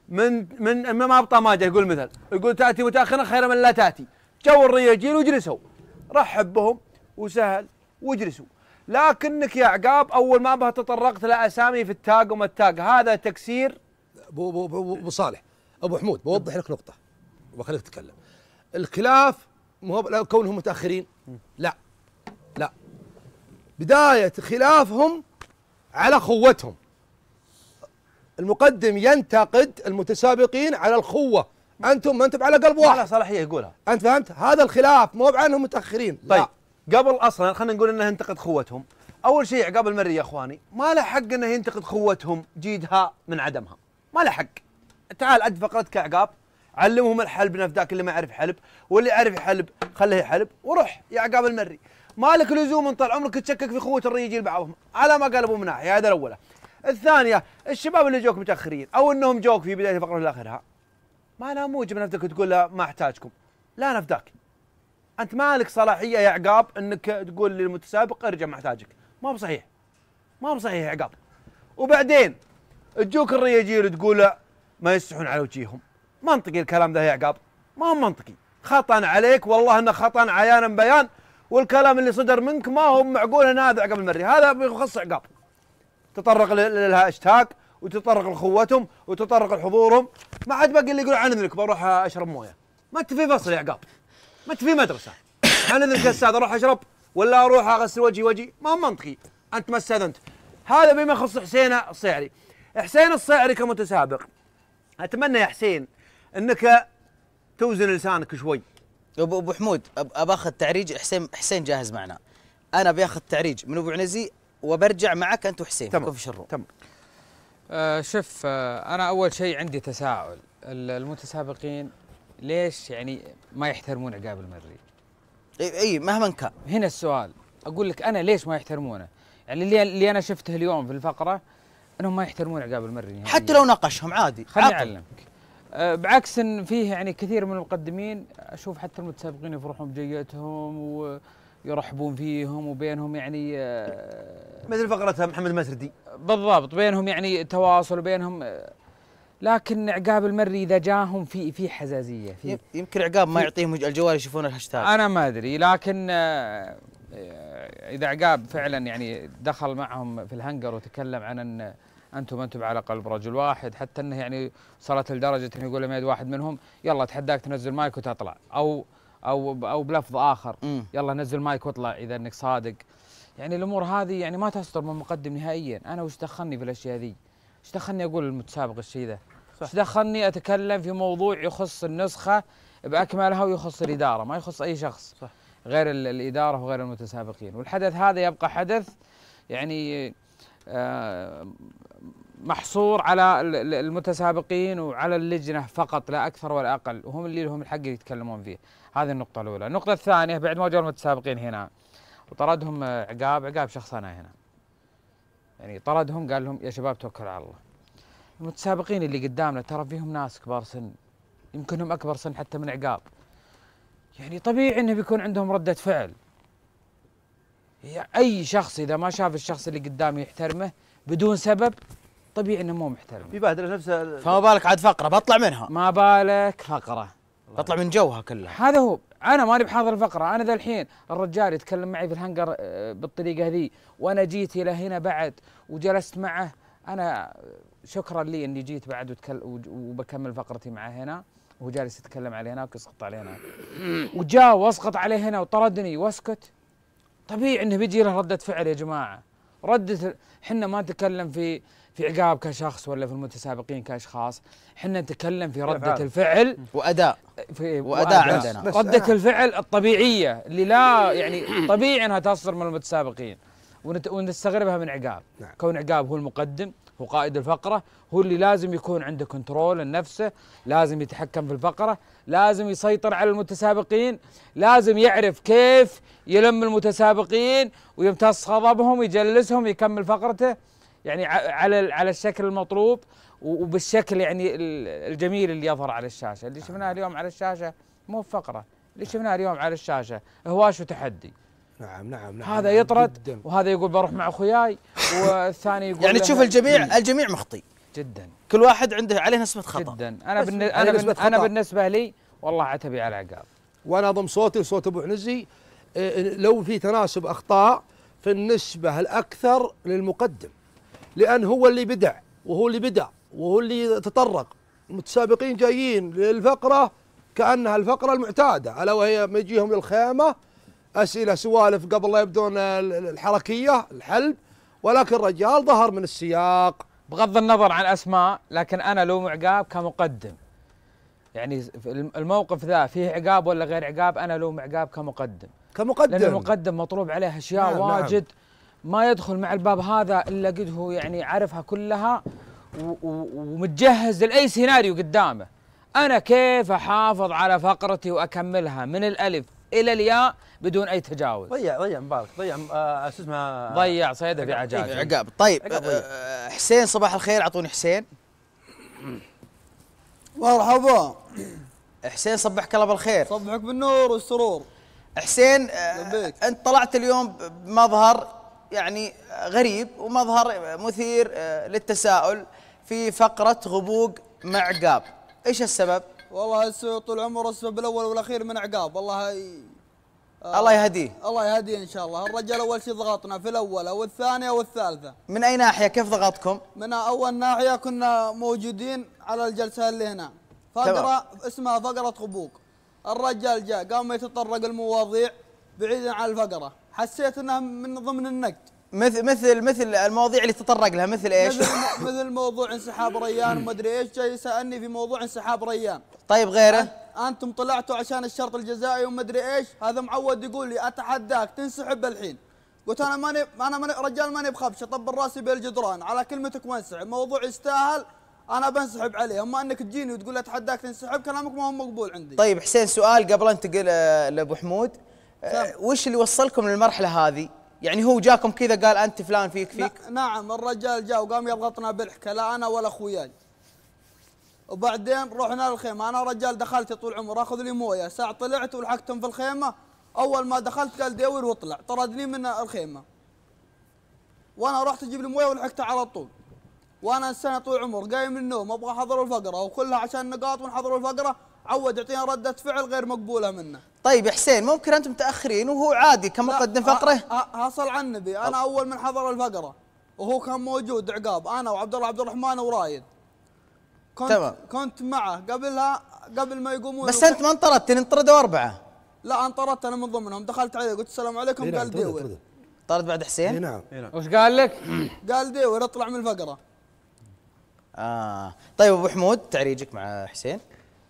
من من ما ابطا ماجه يقول مثل يقول تاتي متاخرا خير من لا تاتي جو الرياجيل وجلسوا رحب بهم وسهل واجلسوا لكنك يا عقاب اول ما بها تطرقت لاسامي في التاج وما التاج هذا تكسير ابو ابو ابو صالح ابو حمود بوضح لك نقطه وخليك تتكلم الخلاف مو كونهم متاخرين لا لا بدايه خلافهم على خوتهم المقدم ينتقد المتسابقين على الخوه انتم ما انتم على قلب واحد لا صلاحيه يقولها انت فهمت هذا الخلاف مو بعنهم متاخرين طيب قبل اصلا خلينا نقول انه ينتقد خوتهم اول شيء عقاب المري يا اخواني ما له حق انه ينتقد خوتهم جيدها من عدمها ما له حق تعال اد فقرتك عقاب علمهم الحلب ذاك اللي ما يعرف حلب واللي يعرف يحلب خله يحلب وروح يا عقاب المري مالك لزوم طال عمرك تشكك في قوه الرجال بعضهم على ما قال ابو ناحيه هذا الاولى الثانيه الشباب اللي جوك متاخرين او انهم جوك في بدايه الفقره لاخرها ما لا موجب نفسك تقول له ما احتاجكم لا نفداك انت مالك صلاحيه يا عقاب انك تقول للمتسابق ارجع ما احتاجك ما بصحيح ما بصحيح يا عقاب وبعدين تجوك الرياجيل تقول ما يستحون على وجيههم منطقي الكلام ده يا عقاب ما هو منطقي خطا عليك والله انه خطا عيانا بيان والكلام اللي صدر منك ما هو معقول ان هذا عقاب المري هذا بيخص عقاب تطرق للهاشتاج وتطرق لخوتهم وتطرق لحضورهم ما عاد باقي اللي يقول عن اذنك بروح اشرب مويه ما انت في فصل يا عقاب ما انت في مدرسه عن اذنك يا استاذ اروح اشرب ولا اروح اغسل وجهي وجهي ما هو منطقي انت ما استاذنت هذا بما يخص حسين الصيعري حسين الصيعري كمتسابق اتمنى يا حسين انك توزن لسانك شوي ابو ابو حمود ابى اخذ تعريج حسين حسين جاهز معنا انا باخذ تعريج من ابو عنزي وبرجع معك انت وحسين تمام في شرو تمام آه شوف آه انا اول شيء عندي تساؤل المتسابقين ليش يعني ما يحترمون عقاب المري؟ اي اي مهما كان هنا السؤال اقول لك انا ليش ما يحترمونه؟ يعني اللي اللي انا شفته اليوم في الفقره انهم ما يحترمون عقاب المري حتى لو ناقشهم عادي خليني اعلمك آه، بعكس ان فيه يعني كثير من المقدمين اشوف حتى المتسابقين يفرحون بجيتهم ويرحبون فيهم وبينهم يعني آه، مثل فقرتها محمد المسردي بالضبط بينهم يعني تواصل بينهم آه، لكن عقاب المري اذا جاهم في في حزازيه في يمكن عقاب ما يعطيهم الجوال يشوفون الهاشتاج انا ما ادري لكن اذا عقاب فعلا يعني دخل معهم في الهنجر وتكلم عن ان انتم انتم على قلب رجل واحد حتى انه يعني صارت لدرجه انه يقول لما يد واحد منهم يلا اتحداك تنزل مايك وتطلع او او او بلفظ اخر م. يلا نزل مايك واطلع اذا انك صادق يعني الامور هذه يعني ما تصدر من مقدم نهائيا انا وش دخلني في الاشياء ذي ايش دخلني اقول للمتسابق الشيء ذا ايش دخلني اتكلم في موضوع يخص النسخه باكملها ويخص الاداره ما يخص اي شخص صح. غير الاداره وغير المتسابقين والحدث هذا يبقى حدث يعني آه، محصور على المتسابقين وعلى اللجنة فقط لا أكثر ولا أقل وهم اللي لهم الحق يتكلمون فيه هذه النقطة الأولى النقطة الثانية بعد ما جاء المتسابقين هنا وطردهم عقاب عقاب شخصنا هنا يعني طردهم قال لهم يا شباب توكلوا على الله المتسابقين اللي قدامنا ترى فيهم ناس كبار سن يمكنهم أكبر سن حتى من عقاب يعني طبيعي أنه بيكون عندهم ردة فعل يعني اي شخص اذا ما شاف الشخص اللي قدامه يحترمه بدون سبب طبيعي انه مو محترم يبهدل نفسه فما بالك عاد فقره بطلع منها ما بالك فقره بطلع من جوها كلها هذا هو انا ماني بحاضر الفقره انا ذا الحين الرجال يتكلم معي في الهنجر آه، بالطريقه ذي وانا جيت الى هنا بعد وجلست معه انا شكرا لي اني جيت بعد وتكل وبكمل فقرتي معه هنا وهو جالس يتكلم علي هناك ويسقط علي هناك وجاء واسقط علي هنا وطردني واسكت طبيعي انه بيجي له رده فعل يا جماعه رده احنا ما نتكلم في في عقاب كشخص ولا في المتسابقين كاشخاص احنا نتكلم في رده فعل. الفعل واداء في واداء عندنا رده أنا. الفعل الطبيعيه اللي لا يعني طبيعي انها تصدر من المتسابقين ونستغربها من عقاب نعم. كون عقاب هو المقدم هو قائد الفقرة هو اللي لازم يكون عنده كنترول لنفسه لازم يتحكم في الفقرة لازم يسيطر على المتسابقين لازم يعرف كيف يلم المتسابقين ويمتص غضبهم يجلسهم يكمل فقرته يعني على على الشكل المطلوب وبالشكل يعني الجميل اللي يظهر على الشاشه، اللي شفناه اليوم على الشاشه مو فقره، اللي شفناه اليوم على الشاشه هواش وتحدي. نعم نعم نعم هذا نعم، يطرد جداً. وهذا يقول بروح مع اخوياي والثاني يقول يعني تشوف الجميع الجميع مخطي جدا كل واحد عنده عليه نسبه خطا جدا انا بالنسبة انا بالنسبة, انا بالنسبه لي والله عتبي على عقاب وانا اضم صوتي وصوت ابو حنزي إيه، إيه، لو في تناسب اخطاء في النسبه الاكثر للمقدم لان هو اللي بدع وهو اللي بدع وهو اللي تطرق المتسابقين جايين للفقره كانها الفقره المعتاده الا وهي ما يجيهم للخيمه اسئله سوالف قبل لا يبدون الحركيه الحلب ولكن الرجال ظهر من السياق بغض النظر عن اسماء لكن انا لو معقاب كمقدم يعني الموقف ذا فيه عقاب ولا غير عقاب انا لو معقاب كمقدم كمقدم لان المقدم مطلوب عليه اشياء نعم, نعم. واجد نعم. ما يدخل مع الباب هذا الا قد هو يعني عارفها كلها ومتجهز لاي سيناريو قدامه انا كيف احافظ على فقرتي واكملها من الالف الى الياء بدون اي تجاوز ضيع ضيع مبارك ضيع شو آه، اسمه ضيع صيده في عجاج إيه، عقاب طيب آه، حسين صباح الخير اعطوني حسين مرحبا حسين صبحك الله بالخير صبحك بالنور والسرور حسين آه، انت طلعت اليوم بمظهر يعني غريب ومظهر مثير للتساؤل في فقره غبوق مع عقاب ايش السبب والله طول عمره السبب الاول والاخير من عقاب الله ي... آه الله يهديه الله يهديه ان شاء الله الرجال اول شيء ضغطنا في الاولى والثانيه والثالثه من اي ناحيه كيف ضغطكم من اول ناحيه كنا موجودين على الجلسه اللي هنا فقره اسمها فقره غبوق الرجال جاء قام يتطرق المواضيع بعيدا عن الفقره حسيت انها من ضمن النقد مثل مثل مثل المواضيع اللي تطرق لها مثل ايش؟ مثل موضوع انسحاب ريان وما ادري ايش جاي يسالني في موضوع انسحاب ريان طيب غيره؟ انتم طلعتوا عشان الشرط الجزائي وما ادري ايش هذا معود يقول لي اتحداك تنسحب الحين قلت انا ماني انا ماني رجال ماني بخبشه طب راسي بالجدران على كلمتك وانسحب موضوع يستاهل انا بنسحب عليه اما انك تجيني وتقول اتحداك تنسحب كلامك ما هو مقبول عندي طيب حسين سؤال قبل انتقل لابو حمود أه وش اللي وصلكم للمرحله هذه يعني هو جاكم كذا قال انت فلان فيك فيك نعم الرجال جاء وقام يضغطنا بالحكه لا انا ولا اخوياي يعني. وبعدين رحنا للخيمه انا رجال دخلت طول عمر اخذ لي مويه ساعه طلعت ولحقتهم في الخيمه اول ما دخلت قال دور واطلع طردني من الخيمه وانا رحت اجيب لي مويه ولحقته على طول وانا السنه طول عمر قايم من النوم ابغى احضر الفقره وكلها عشان نقاط ونحضر الفقره عود يعطينا ردة فعل غير مقبولة منه طيب يا حسين ممكن انتم متاخرين وهو عادي كمقدم فقره هصل على النبي انا اول من حضر الفقره وهو كان موجود عقاب انا وعبد الله عبد الرحمن ورايد كنت تمام. كنت معه قبلها قبل ما يقومون بس انت ما انطردت انطردوا اربعه لا انطردت انا من ضمنهم دخلت عليه قلت السلام عليكم إيه نعم، قال ديور طرد بعد حسين؟ اي نعم. إيه نعم وش قال لك؟ *clears throat* قال ديور اطلع من الفقره اه طيب ابو حمود تعريجك مع حسين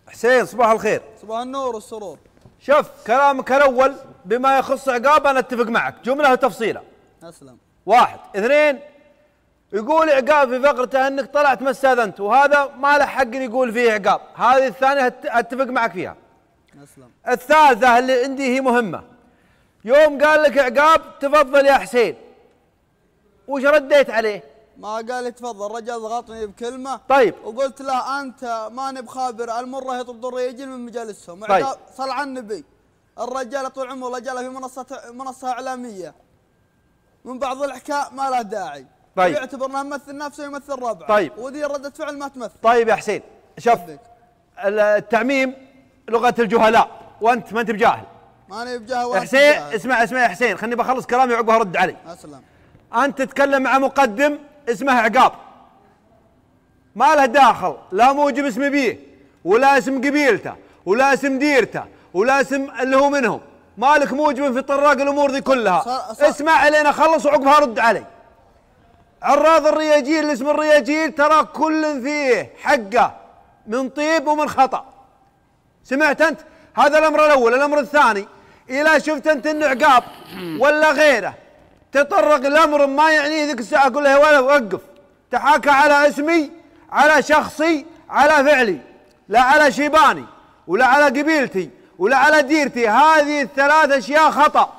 حسين صباح الخير صباح النور والسرور شوف كلامك الاول بما يخص عقاب انا اتفق معك جمله وتفصيله اسلم واحد اثنين يقول عقاب في فقرته انك طلعت ما استاذنت وهذا ما له حق يقول فيه عقاب هذه الثانيه اتفق معك فيها اسلم الثالثه اللي عندي هي مهمه يوم قال لك عقاب تفضل يا حسين وش رديت عليه؟ ما قال لي تفضل رجال ضغطني بكلمه طيب وقلت له انت ماني بخابر المره يطرد الرجال من مجالسهم طيب صل على النبي الرجال طول عمره رجاله في منصه منصه اعلاميه من بعض الحكاء ما له داعي طيب يعتبر انه يمثل نفسه يمثل ربعه طيب وذي رده فعل ما تمثل طيب يا حسين شوف التعميم لغه الجهلاء وانت ما انت بجاهل ماني بجاهل حسين بجاهل. اسمع اسمع يا حسين خليني بخلص كلامي عقبها رد علي اسلم انت تتكلم مع مقدم اسمه عقاب ما له داخل لا موجب اسم بيه ولا اسم قبيلته ولا اسم ديرته ولا اسم اللي هو منهم مالك موجب في طراق الامور ذي كلها صار صار اسمع علينا خلص وعقبها رد علي عراض الرياجيل اسم الرياجيل ترى كل فيه حقه من طيب ومن خطا سمعت انت هذا الامر الاول الامر الثاني الى شفت انت انه عقاب ولا غيره تطرق الامر ما يعنيه ذيك الساعه اقول له ولا وقف تحاكى على اسمي على شخصي على فعلي لا على شيباني ولا على قبيلتي ولا على ديرتي هذه الثلاث اشياء خطا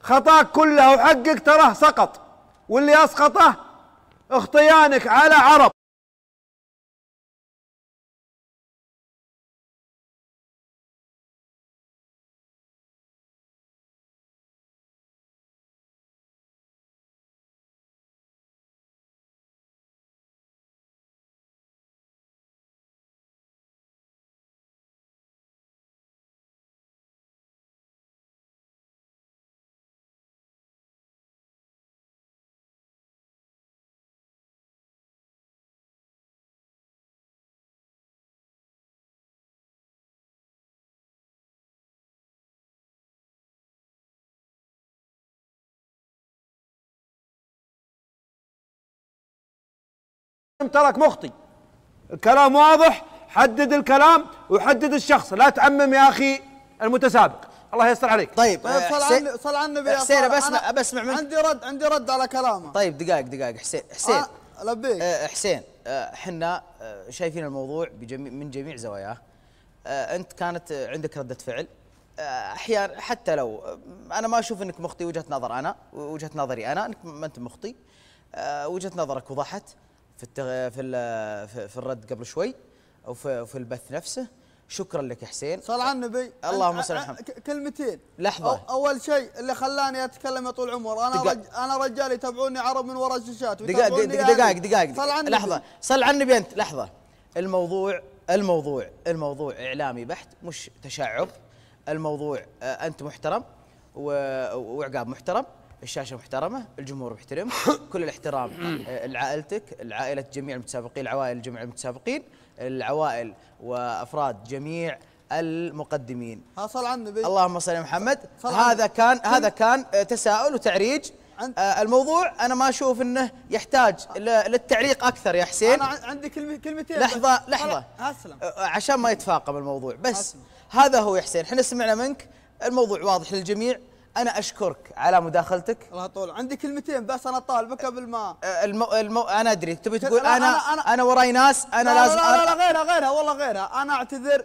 خطاك كله وحقك تراه سقط واللي اسقطه اختيانك على عرب ترك مخطي الكلام واضح حدد الكلام وحدد الشخص لا تعمم يا اخي المتسابق الله يستر عليك طيب, طيب، آه، صل على صل النبي حسين بسمع بسمع منك عندي رد عندي رد على كلامه طيب دقائق دقائق حسين حسين آه، لبيك آه حسين احنا آه،, آه شايفين الموضوع بجميع من جميع زواياه آه انت كانت عندك رده فعل احيانا حتى لو انا ما اشوف انك مخطي وجهه نظر انا وجهه نظري انا انك ما انت مخطي وجهه نظرك وضحت في التغ... في ال... في الرد قبل شوي او في, في البث نفسه شكرا لك يا حسين صل على النبي اللهم صل على كلمتين لحظه أو اول شيء اللي خلاني اتكلم يا طول العمر انا رج... انا رجال يتابعوني عرب من ورا الشاشات دقائق دقائق دقائق صل لحظه صل على النبي انت لحظه الموضوع الموضوع الموضوع اعلامي بحت مش تشعب الموضوع انت محترم وعقاب محترم الشاشه محترمه الجمهور محترم *coughs* كل الاحترام *coughs* آه، لعائلتك لعائله جميع المتسابقين العوائل جميع المتسابقين العوائل وافراد جميع المقدمين ها صل على النبي اللهم صل على محمد هذا كان هذا آه، كان تساؤل وتعريج آه الموضوع انا ما اشوف انه يحتاج للتعليق اكثر يا حسين انا عندي كلمه كلمتين لحظه لحظه اسلم آه، عشان ما يتفاقم الموضوع بس هسلم. هذا هو يا حسين احنا سمعنا منك الموضوع واضح للجميع انا اشكرك على مداخلتك الله طول عندي كلمتين بس انا طالبك قبل ما المو... أه، المو... انا ادري تبي تقول أنا... انا انا انا, انا وراي ناس انا لا لازم لا لا, لا, لا غيرها غيرها والله غيرها انا اعتذر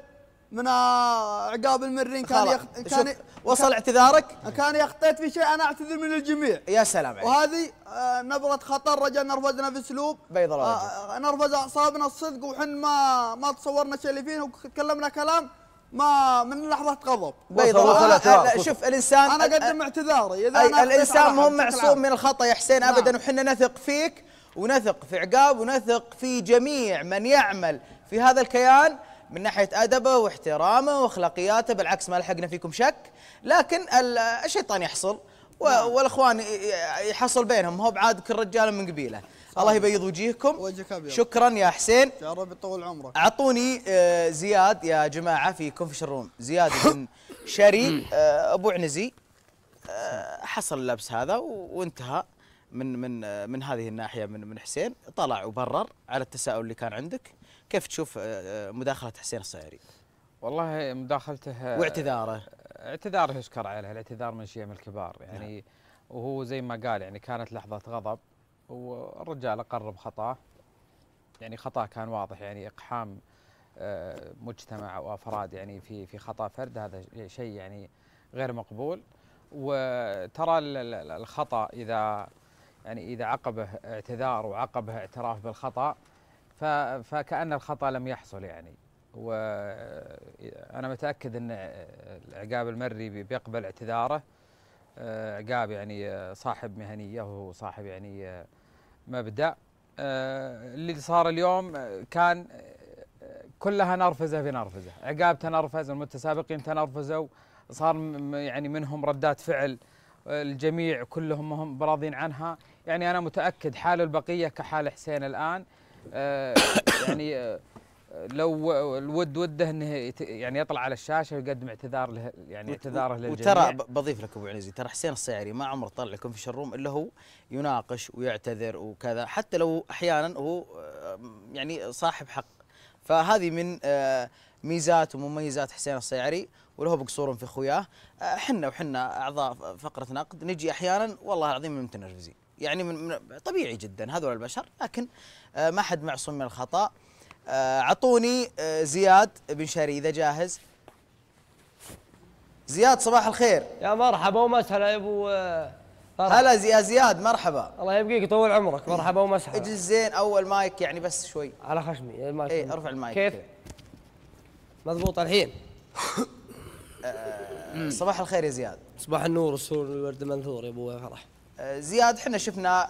من عقاب المرين كان يخ... كان ي... وصل كان... اعتذارك كان يخطيت في شيء انا اعتذر من الجميع يا سلام عليك وهذه آه، نبرة خطر رجاء نرفزنا في اسلوب بيض الله آه، نرفز اعصابنا الصدق وحن ما ما تصورنا شيء اللي فيه وتكلمنا كلام ما من لحظه غضب بيضة شوف الانسان انا اقدم اعتذاري اذا أنا الانسان مو معصوم من الخطا يا حسين ابدا نعم. وحنا نثق فيك ونثق في عقاب ونثق في جميع من يعمل في هذا الكيان من ناحيه ادبه واحترامه واخلاقياته بالعكس ما لحقنا فيكم شك لكن الشيطان يحصل نعم. والاخوان يحصل بينهم هو بعاد كل رجال من قبيله الله يبيض وجيهكم وجهك ابيض شكرا يا حسين يا رب يطول عمرك اعطوني آه، زياد يا جماعه في كونفشن روم زياد بن *laughs* شري آه، ابو عنزي آه، حصل اللبس هذا وانتهى من من من هذه الناحيه من من حسين طلع وبرر على التساؤل اللي كان عندك كيف تشوف مداخله حسين الصيري؟ والله مداخلته واعتذاره اعتذاره يشكر عليه الاعتذار من شيء من الكبار يعني نعم. وهو زي ما قال يعني كانت لحظه غضب والرجال قرب خطاه يعني خطأ كان واضح يعني إقحام آه، مجتمع أو أفراد يعني في في خطأ فرد هذا شيء يعني غير مقبول وترى الخطأ إذا يعني إذا عقبه اعتذار وعقبه اعتراف بالخطأ فكأن الخطأ لم يحصل يعني وأنا متأكد أن العقاب المري بيقبل اعتذاره آه، عقاب يعني صاحب مهنية وصاحب يعني مبدا آه، اللي صار اليوم آه، كان آه، كلها نرفزه في نرفزه، عقاب تنرفز، المتسابقين تنرفزوا، صار يعني منهم ردات فعل الجميع كلهم هم براضين عنها، يعني انا متاكد حال البقيه كحال حسين الان *coughs* يعني لو الود وده انه يعني يطلع على الشاشه ويقدم اعتذار له يعني اعتذاره للجميع وترى بضيف لك ابو عزيز ترى حسين الصيعري ما عمره طلع لكم في شروم الا هو يناقش ويعتذر وكذا حتى لو احيانا هو آه، يعني صاحب حق فهذه من آه، ميزات ومميزات حسين الصيعري وله بقصور في خوياه احنا آه، وحنا اعضاء فقره نقد نجي احيانا والله العظيم متنرفزين يعني من طبيعي جدا هذول البشر لكن ما حد معصوم من الخطا آه، عطوني آه، زياد بن شري اذا جاهز زياد صباح الخير يا مرحبا ومسهلا يا ابو آه، هلا يا زياد مرحبا الله يبقيك طول عمرك مرحبا ومسهلا اجلس زين اول مايك يعني بس شوي على خشمي المايك ايه ارفع المايك كيف إيه. مضبوط الحين صباح الخير يا زياد صباح النور والسرور والورد المنثور يا ابو فرح زياد احنا شفنا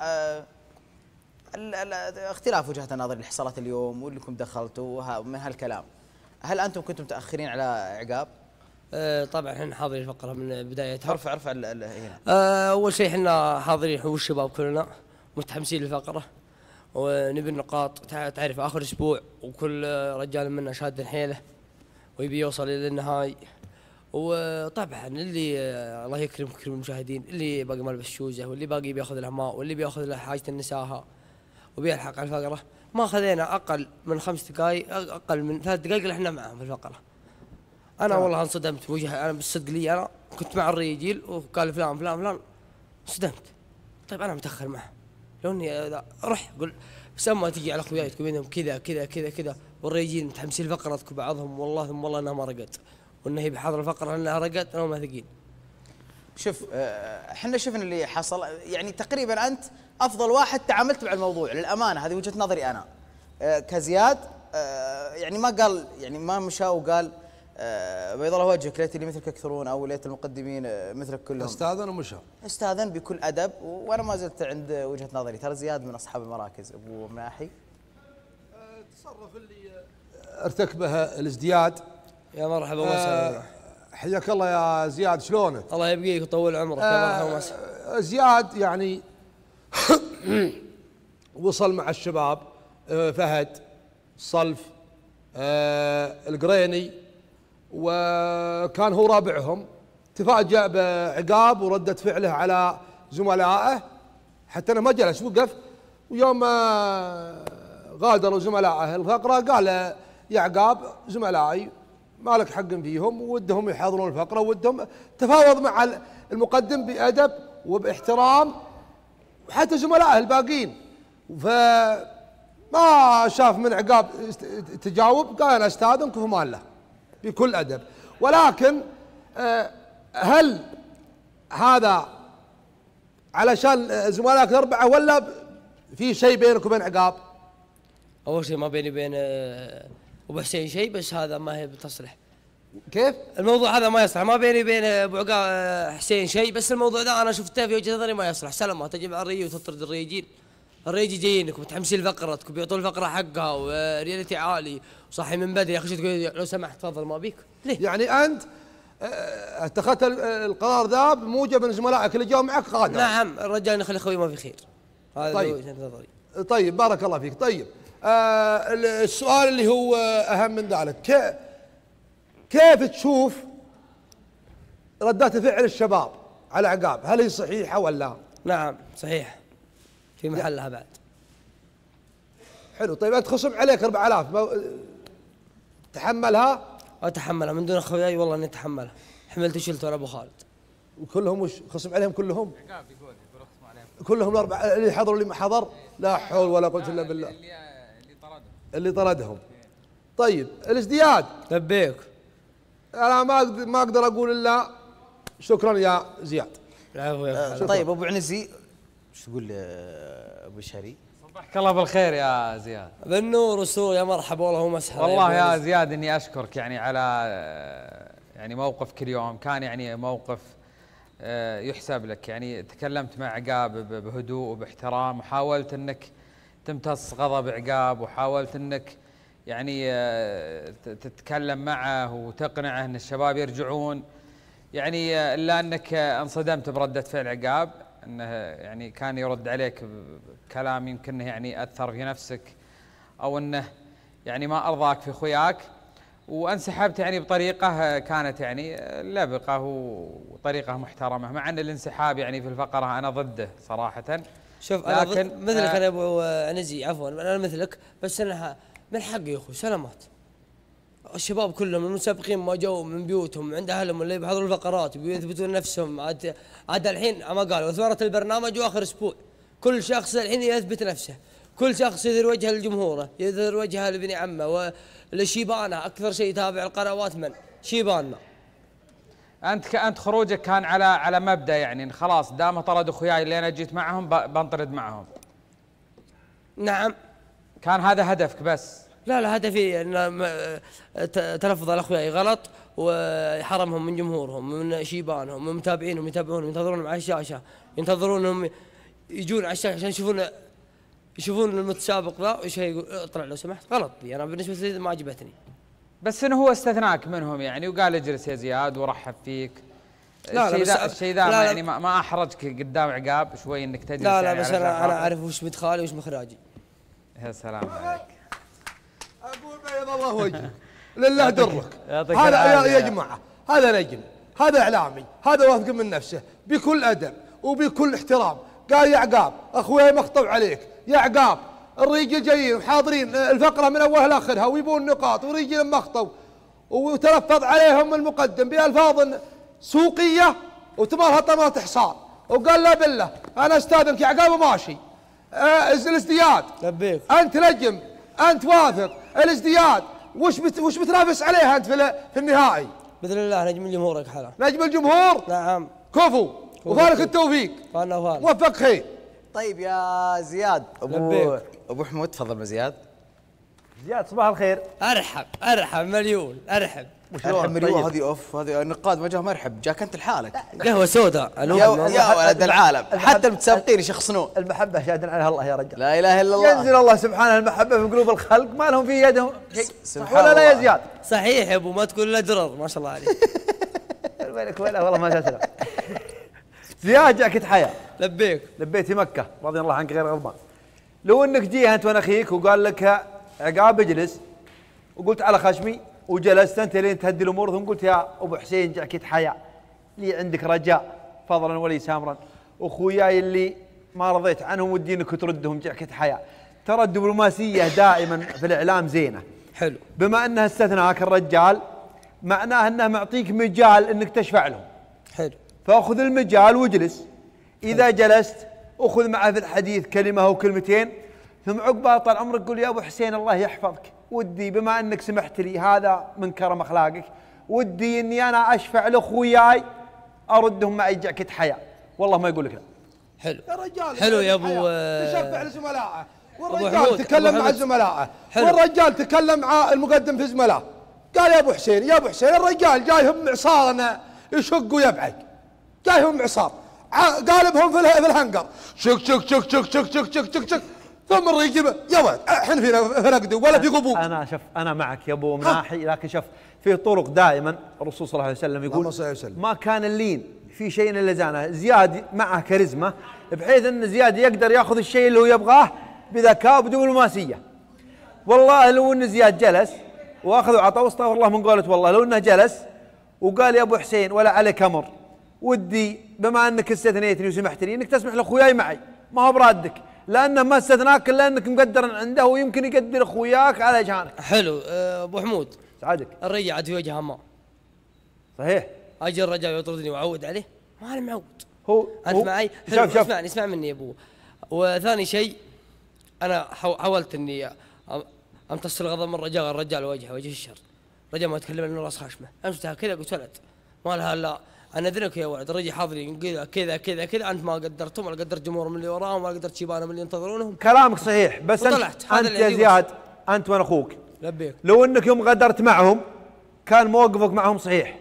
اختلاف وجهات النظر اللي حصلت اليوم واللي كنتم دخلتوا من هالكلام هل انتم كنتم متاخرين على عقاب؟ أه، طبعا احنا حاضرين الفقره من بدايتها ارفع ارفع هنا أه، اول شيء احنا حاضرين والشباب كلنا متحمسين للفقره ونبي النقاط تعرف اخر اسبوع وكل رجال منا شاد حيله ويبي يوصل الى النهائي وطبعا اللي أه، الله يكرم كل المشاهدين اللي باقي ما لبس شوزه واللي باقي بياخذ له ماء واللي بياخذ له حاجه النساها وبيلحق على الفقره ما خذينا اقل من خمس دقائق اقل من ثلاث دقائق احنا معهم في الفقره انا طبعا. والله انصدمت وجه انا بالصدق لي انا كنت مع الرجال وقال فلان فلان فلان انصدمت طيب انا متاخر معه لو اني روح قل سما تجي على اخوياي تقول بينهم كذا كذا كذا كذا والرجال متحمسين فقرتك بعضهم والله ثم والله انها ما رقت وان هي بحضر الفقره انها رقت ما ثقيل شوف آه، احنا شفنا اللي حصل يعني تقريبا انت افضل واحد تعاملت مع الموضوع للامانه هذه وجهه نظري انا آه، كزياد آه، يعني ما قال يعني ما مشى وقال آه، بيض الله وجهك ليت اللي مثلك يكثرون او ليت المقدمين مثلك كلهم استاذن ومشى استاذن بكل ادب وانا ما زلت عند وجهه نظري ترى زياد من اصحاب المراكز ابو مناحي تصرف اللي ارتكبه الازدياد يا مرحبا وسهلا حياك الله يا زياد شلونك؟ الله يبقيك ويطول عمرك يا مرحبا وسهلا زياد يعني *coughs* وصل مع الشباب آه، فهد صلف آه، القريني وكان هو رابعهم تفاجأ بعقاب وردة فعله على زملائه حتى انه ما جلس وقف ويوم آه، غادروا زملائه الفقره قال يا عقاب زملائي ما لك حق فيهم ودهم يحضرون الفقره ودهم تفاوض مع المقدم بادب وباحترام وحتى زملائه الباقين فما شاف من عقاب تجاوب قال انا استاذنك فما له بكل ادب ولكن آه، هل هذا علشان زملائك الاربعه ولا في شيء بينك وبين عقاب؟ اول شيء ما بيني وبين آه، ابو حسين شيء بس هذا ما هي بتصلح كيف؟ الموضوع هذا ما يصلح ما بيني بين ابو عقاب آه، حسين شيء بس الموضوع ده انا شفته في وجهه نظري ما يصلح سلامه تجمع الري وتطرد الريجين الريجي جايينكم متحمسين لفقرتكم بيعطوا الفقره حقها وريالتي آه، عالي وصاحي من بدري يا اخي تقول لو سمحت تفضل ما بيك ليه؟ يعني انت آه، اتخذت القرار ذا بموجب من زملائك اللي جو معك قادر نعم الرجال نخلي خوي ما في خير هذا طيب وجهه نظري طيب بارك الله فيك طيب آه السؤال اللي هو اهم من ذلك كيف كيف تشوف ردات فعل الشباب على عقاب هل هي صحيحه ولا نعم صحيح في محلها بعد حلو طيب انت خصم عليك 4000 تحملها اتحملها من دون اخوياي والله اني اتحملها حملت وشلت ورا ابو خالد وكلهم وش خصم عليهم كلهم عقاب يقول يقول خصم عليهم كلهم الاربعه اللي حضروا اللي ما حضر لا حول ولا قوه الا بالله اللي طردهم اللي طردهم طيب الازدياد لبيك انا ما ما اقدر اقول الا شكرا يا زياد العفو يا أه طيب ابو عنزي وش تقول ابو شهري؟ صبحك الله بالخير يا زياد بالنور والسرور يا مرحبا والله ومسحر والله يا, يا زياد اني اشكرك يعني على آه، يعني موقفك اليوم كان يعني موقف آه، يحسب لك يعني تكلمت مع عقاب بهدوء وباحترام وحاولت انك تمتص غضب عقاب وحاولت انك يعني آه، تتكلم معه وتقنعه ان الشباب يرجعون يعني آه، الا انك انصدمت برده فعل عقاب انه يعني كان يرد عليك بكلام يمكن يعني اثر في نفسك او انه يعني ما ارضاك في خوياك وانسحبت يعني بطريقه كانت يعني لبقه وطريقه محترمه مع ان الانسحاب يعني في الفقره انا ضده صراحه شوف انا مثلك آه، انا ابو عنزي عفوا انا مثلك بس انا من حقي يا اخوي سلامات الشباب كلهم المسابقين ما جو من بيوتهم عند اهلهم اللي بيحضروا الفقرات بيثبتون نفسهم عاد عاد الحين ما قالوا اثمره البرنامج واخر اسبوع كل شخص الحين يثبت نفسه كل شخص يذر وجهه لجمهوره يذر وجهه لابن عمه ولشيبانه اكثر شيء يتابع القنوات من شيباننا انت انت خروجك كان على على مبدا يعني خلاص دام طرد اخوياي اللي انا جيت معهم بنطرد معهم نعم كان هذا هدفك بس لا لا هدفي ان تلفظ على غلط وحرمهم من جمهورهم من شيبانهم من متابعينهم يتابعونهم ينتظرونهم على الشاشه ينتظرونهم يجون على الشاشه عشان يشوفون يشوفون المتسابق ذا وش يقول اطلع لو سمحت غلط بي يعني انا بالنسبه لي ما عجبتني بس انه هو استثناك منهم يعني وقال اجلس يا زياد ورحب فيك لا الشيء ذا الشيء ذا يعني ما احرجك قدام عقاب شوي انك تجلس لا لا يعني بس انا انا اعرف وش مدخالي وش مخراجي يا سلام عليك اقول بيض الله وجهك لله درك هذا يا جماعه هذا نجم هذا اعلامي هذا واثق من نفسه بكل ادب وبكل احترام قال يا عقاب اخوي مخطب عليك يا عقاب الرجال جايين وحاضرين الفقره من اولها لاخرها ويبون نقاط ورجال مخطب وتلفظ عليهم المقدم بالفاظ سوقيه وتمرها طمرة حصان وقال لا بالله انا استاذنك يا عقاب وماشي آه، الازدياد لبيك انت نجم انت واثق الازدياد وش بت وش بتنافس عليها انت في, في النهائي؟ باذن الله نجم الجمهور يا حلا نجم الجمهور؟ نعم كفو وفارق التوفيق فالنا وفارق موفق خير طيب يا زياد ابو لبيك. ابو حمود تفضل يا زياد زياد صباح الخير ارحب ارحب مليون ارحب وشلون هذه اوف هذه ما وجهه مرحب جاك انت لحالك قهوه سوداء يا ولد العالم حتى المتسابقين يشخصنون المحبه شاهد عليها الله يا رجال لا اله الا الله ينزل الله سبحانه المحبه في قلوب الخلق ما لهم في يدهم سبحان ولا لا يا زياد صحيح يا ابو ما تقول الا درر ما شاء الله عليك *laughs* ويلك ويلها والله ما تسلم زياد جاك حياه لبيك لبيتي مكه رضي الله عنك غير غضبان لو انك جيت انت وانا اخيك وقال لك عقاب اجلس وقلت على خشمي وجلست انت لين تهدي الامور ثم قلت يا ابو حسين جاكيت حياء لي عندك رجاء فضلا ولي سامرا اخوياي اللي ما رضيت عنهم ودي انك تردهم جاكيت حياء ترى الدبلوماسيه دائما في الاعلام زينه حلو بما انها استثناك الرجال معناه انه معطيك مجال انك تشفع لهم حلو فاخذ المجال واجلس اذا حلو. جلست اخذ معه في الحديث كلمه او كلمتين ثم عقبها طال عمرك قول يا ابو حسين الله يحفظك ودي بما انك سمحت لي هذا من كرم اخلاقك ودي اني انا اشفع لاخوياي اردهم معي جعكه حياه والله ما يقول لك لا حلو يا رجال حلو يا ابو تشفع آه، لزملائه والرجال تكلم مع زملائه والرجال تكلم مع المقدم في زملائه قال يا ابو حسين يا ابو حسين الرجال جايهم معصارنا يشق جاي جايهم معصار قالبهم في الهنقر شك شك شك شك شك شك شك شك, شك فمره يجيب يا ولد احنا فينا فنقد ولا في قبور انا شوف انا معك يا ابو مناحي لكن شوف في طرق دائما الرسول صلى الله عليه وسلم يقول صلى الله عليه وسلم. ما كان اللين في شيء الا زانه زياد معه كاريزما بحيث ان زياد يقدر ياخذ الشيء اللي هو يبغاه بذكاء ودبلوماسيه والله لو ان زياد جلس واخذ وعطى واستغفر الله من قولة والله لو انه جلس وقال يا ابو حسين ولا عليك امر ودي بما انك استثنيتني وسمحت لي انك تسمح لاخوياي معي ما هو برادك لانه ما استثناك الا انك مقدر عنده ويمكن يقدر اخوياك على جهانك. حلو أه، ابو حمود سعادك الرجع عاد في وجهه ما صحيح اجي الرجال يطردني واعود عليه ما انا معود هو انت هو معي حلو شاف اسمعني اسمع مني يا ابو وثاني شيء انا حاولت اني امتص الغضب من الرجال الرجال وجهه وجه الشر رجال ما يتكلم الا راس خاشمه امسكها كذا قلت ولد ما لها الا انا ادرك يا ولد رجي حاضرين كذا كذا كذا انت ما قدرتهم ولا قدرت جمهورهم اللي وراهم ولا قدرت شيبانهم اللي ينتظرونهم كلامك صحيح بس انت, انت يا زياد انت وانا اخوك لبيك لو انك يوم غدرت معهم كان موقفك معهم صحيح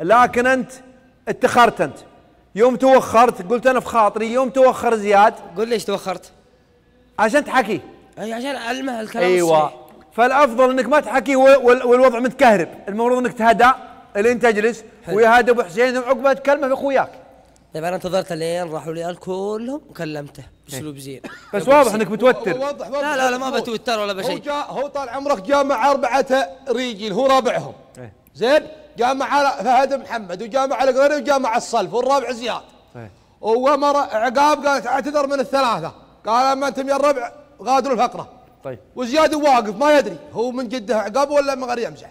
لكن انت اتخرت انت يوم توخرت قلت انا في خاطري يوم توخر زياد قل ليش توخرت؟ عشان تحكي اي عشان المه الكلام ايوه الصحيح. فالافضل انك ما تحكي والوضع متكهرب المفروض انك تهدأ الين تجلس ويهاد ابو حسين وعقبه تكلمه في اخوياك طيب انا انتظرت لين راحوا لي كلهم وكلمته باسلوب إيه. زين بس واضح انك متوتر واضح واضح لا لا لا ما بتوتر ولا بشيء هو هو طال عمرك جاء مع اربعه ريجل هو رابعهم إيه. زين جاء مع فهد محمد وجاء مع القريري وجاء مع الصلف والرابع زياد إيه. ومر عقاب قالت اعتذر من الثلاثه قال اما انتم يا الربع غادروا الفقره طيب وزياد واقف ما يدري هو من جده عقاب ولا من غير يمزح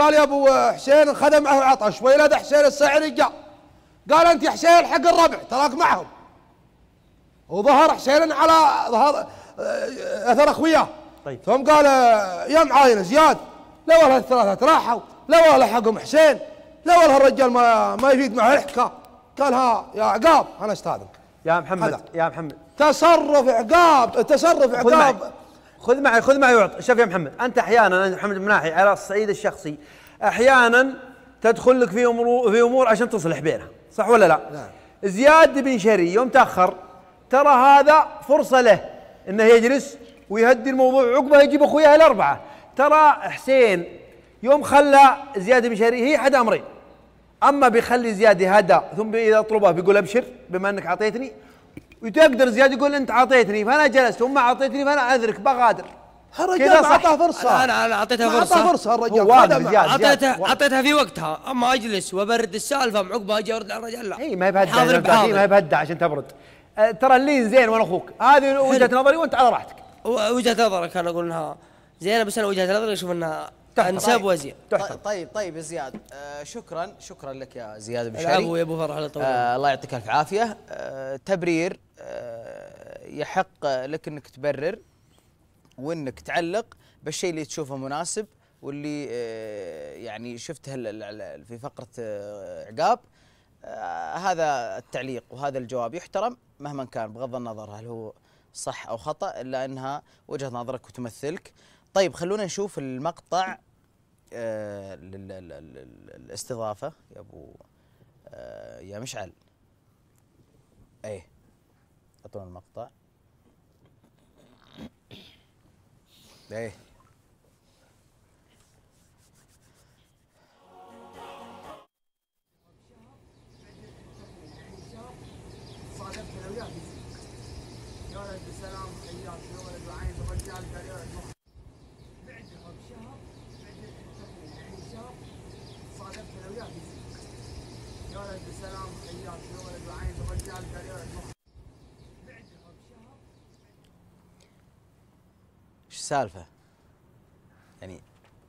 قال يا ابو حسين انخدم معه عطش ويلاد حسين الساعري جاء قال انت يا حسين حق الربع تراك معهم وظهر حسين على ظهر آه، اثر اخوياه طيب ثم قال آه، يا معاين زياد لا والله الثلاثه راحوا لا والله حقهم حسين لا والله الرجال ما ما يفيد معه الحكا قال ها يا عقاب انا استاذنك يا محمد هذا. يا محمد تصرف عقاب تصرف عقاب خذ معي خذ معي يعطى شوف يا محمد انت احيانا أنا محمد مناحي على الصعيد الشخصي احيانا تدخل لك في امور في امور عشان تصلح بينها صح ولا لا؟ نعم زياد بن شري يوم تاخر ترى هذا فرصه له انه يجلس ويهدي الموضوع عقبه يجيب اخوياه الاربعه ترى حسين يوم خلى زياد بن شري هي احد امرين اما بيخلي زياد هدى ثم اذا طلبه بيقول ابشر بما انك اعطيتني وتقدر زياد يقول انت اعطيتني فانا جلست وما اعطيتني فانا اذرك بغادر هالرجال اعطاه فرصه انا انا اعطيتها فرصه اعطاه فرصه الرجال اعطيتها اعطيتها في وقتها اما اجلس وابرد السالفه مع عقب اجي ارد على الرجال لا اي ما هي بهده ما هي عشان تبرد أه ترى اللين زين وانا اخوك هذه وجهه نظري وانت على راحتك وجهه نظرك انا اقول انها زينه بس انا وجهه نظري اشوف انها انسب وزير طيب طيب, طيب زياد أه، شكرا شكرا لك يا زياد بشاري العفو يا ابو فرح أه، الله يعطيك الف عافيه أه، تبرير آه، يحق لك انك تبرر وانك تعلق بالشيء اللي تشوفه مناسب واللي آه، يعني شفته في فقره آه، عقاب هذا التعليق وهذا الجواب يحترم مهما كان بغض النظر هل هو صح او خطا الا انها وجهه نظرك وتمثلك طيب خلونا نشوف المقطع الاستضافه يا ابو يا مشعل ايه يعطون المقطع ايه وياك السالفه؟ يعني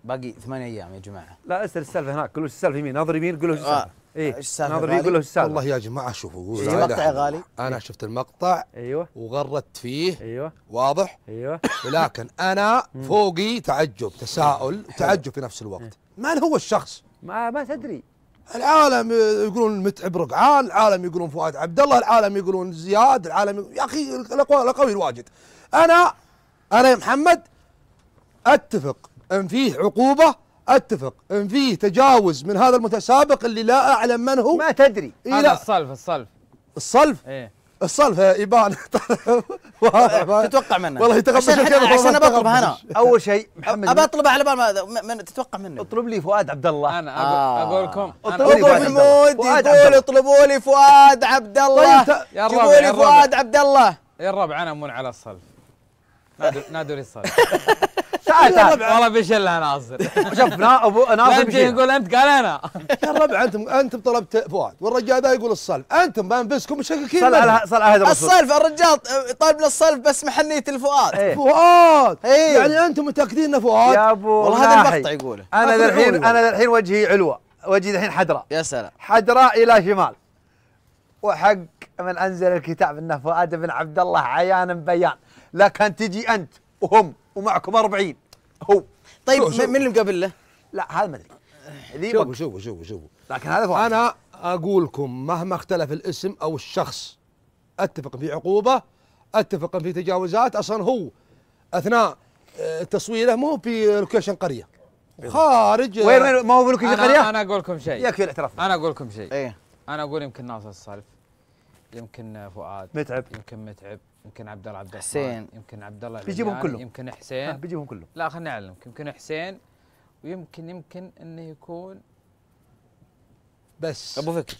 باقي ثمانية ايام يا جماعه لا اسال السالفه هناك قول له السالفه يمين ناظر يمين قول له آه. السالفه ايه السالفه ناظر يمين قول له السالفه والله يا جماعه شوفوا شفت المقطع يا غالي؟ انا شفت المقطع ايوه وغردت فيه ايوه واضح ايوه ولكن انا فوقي تعجب تساؤل تعجب في نفس الوقت من هو الشخص؟ ما ما تدري العالم يقولون متعب رقعان، العالم يقولون فؤاد عبد الله، العالم يقولون زياد، العالم يا اخي الاقوال الاقاويل واجد. انا انا يا محمد اتفق ان فيه عقوبه اتفق ان فيه تجاوز من هذا المتسابق اللي لا اعلم من هو ما تدري إيه هذا الصلف الصلف الصلف ايه الصلف ابان *laughs* تتوقع منه والله يتغمش عشان, عشان بطلب انا اول شيء محمد ابى اطلبه على بال ما من تتوقع منه اطلب لي فؤاد عبد الله انا اقول آه. لكم اطلبوا في المود يقول اطلبوا لي فؤاد عبد الله اطلبوا لي فؤاد عبد طيب، الله يا الربع انا مون على الصلف نادوا لي الصلف *laughs* تعال تعال والله بيشلها ناصر *laughs* شوف ابو ناصر يقول انت قال انا يا الربع انتم انتم طلبت فؤاد والرجال ذا يقول الصلف انتم بانفسكم مشككين صل صل هذا الصلف الرجال طالبنا الصلف بس محنيه الفؤاد إيه. فؤاد إيه. يعني انتم متاكدين انه فؤاد يا ابو والله هذا المقطع يقوله انا الحين انا الحين وجهي علوه وجهي الحين حدراء يا سلام حدراء الى شمال وحق من انزل الكتاب انه فؤاد بن عبد الله عيان بيان لكن تجي انت وهم ومعكم 40 هو طيب شو من اللي مقابل له؟ لا هذا ما ادري شوفوا شوفوا شوفوا شوفوا لكن هذا فوق. انا اقولكم مهما اختلف الاسم او الشخص اتفق في عقوبه اتفق في تجاوزات اصلا هو اثناء آه، تصويره مو في لوكيشن قريه إيه. خارج آه، وين وين ما هو في لوكيشن قريه؟ انا اقول لكم شيء يكفي الاعتراف انا اقول لكم شيء ايه انا اقول يمكن ناصر الصالف يمكن فؤاد متعب يمكن متعب يمكن عبد الله عبد حسين يمكن عبد الله بيجيبهم كلهم يمكن حسين بيجيبهم كلهم لا خليني اعلمك يمكن حسين ويمكن يمكن انه يكون بس ابو فكر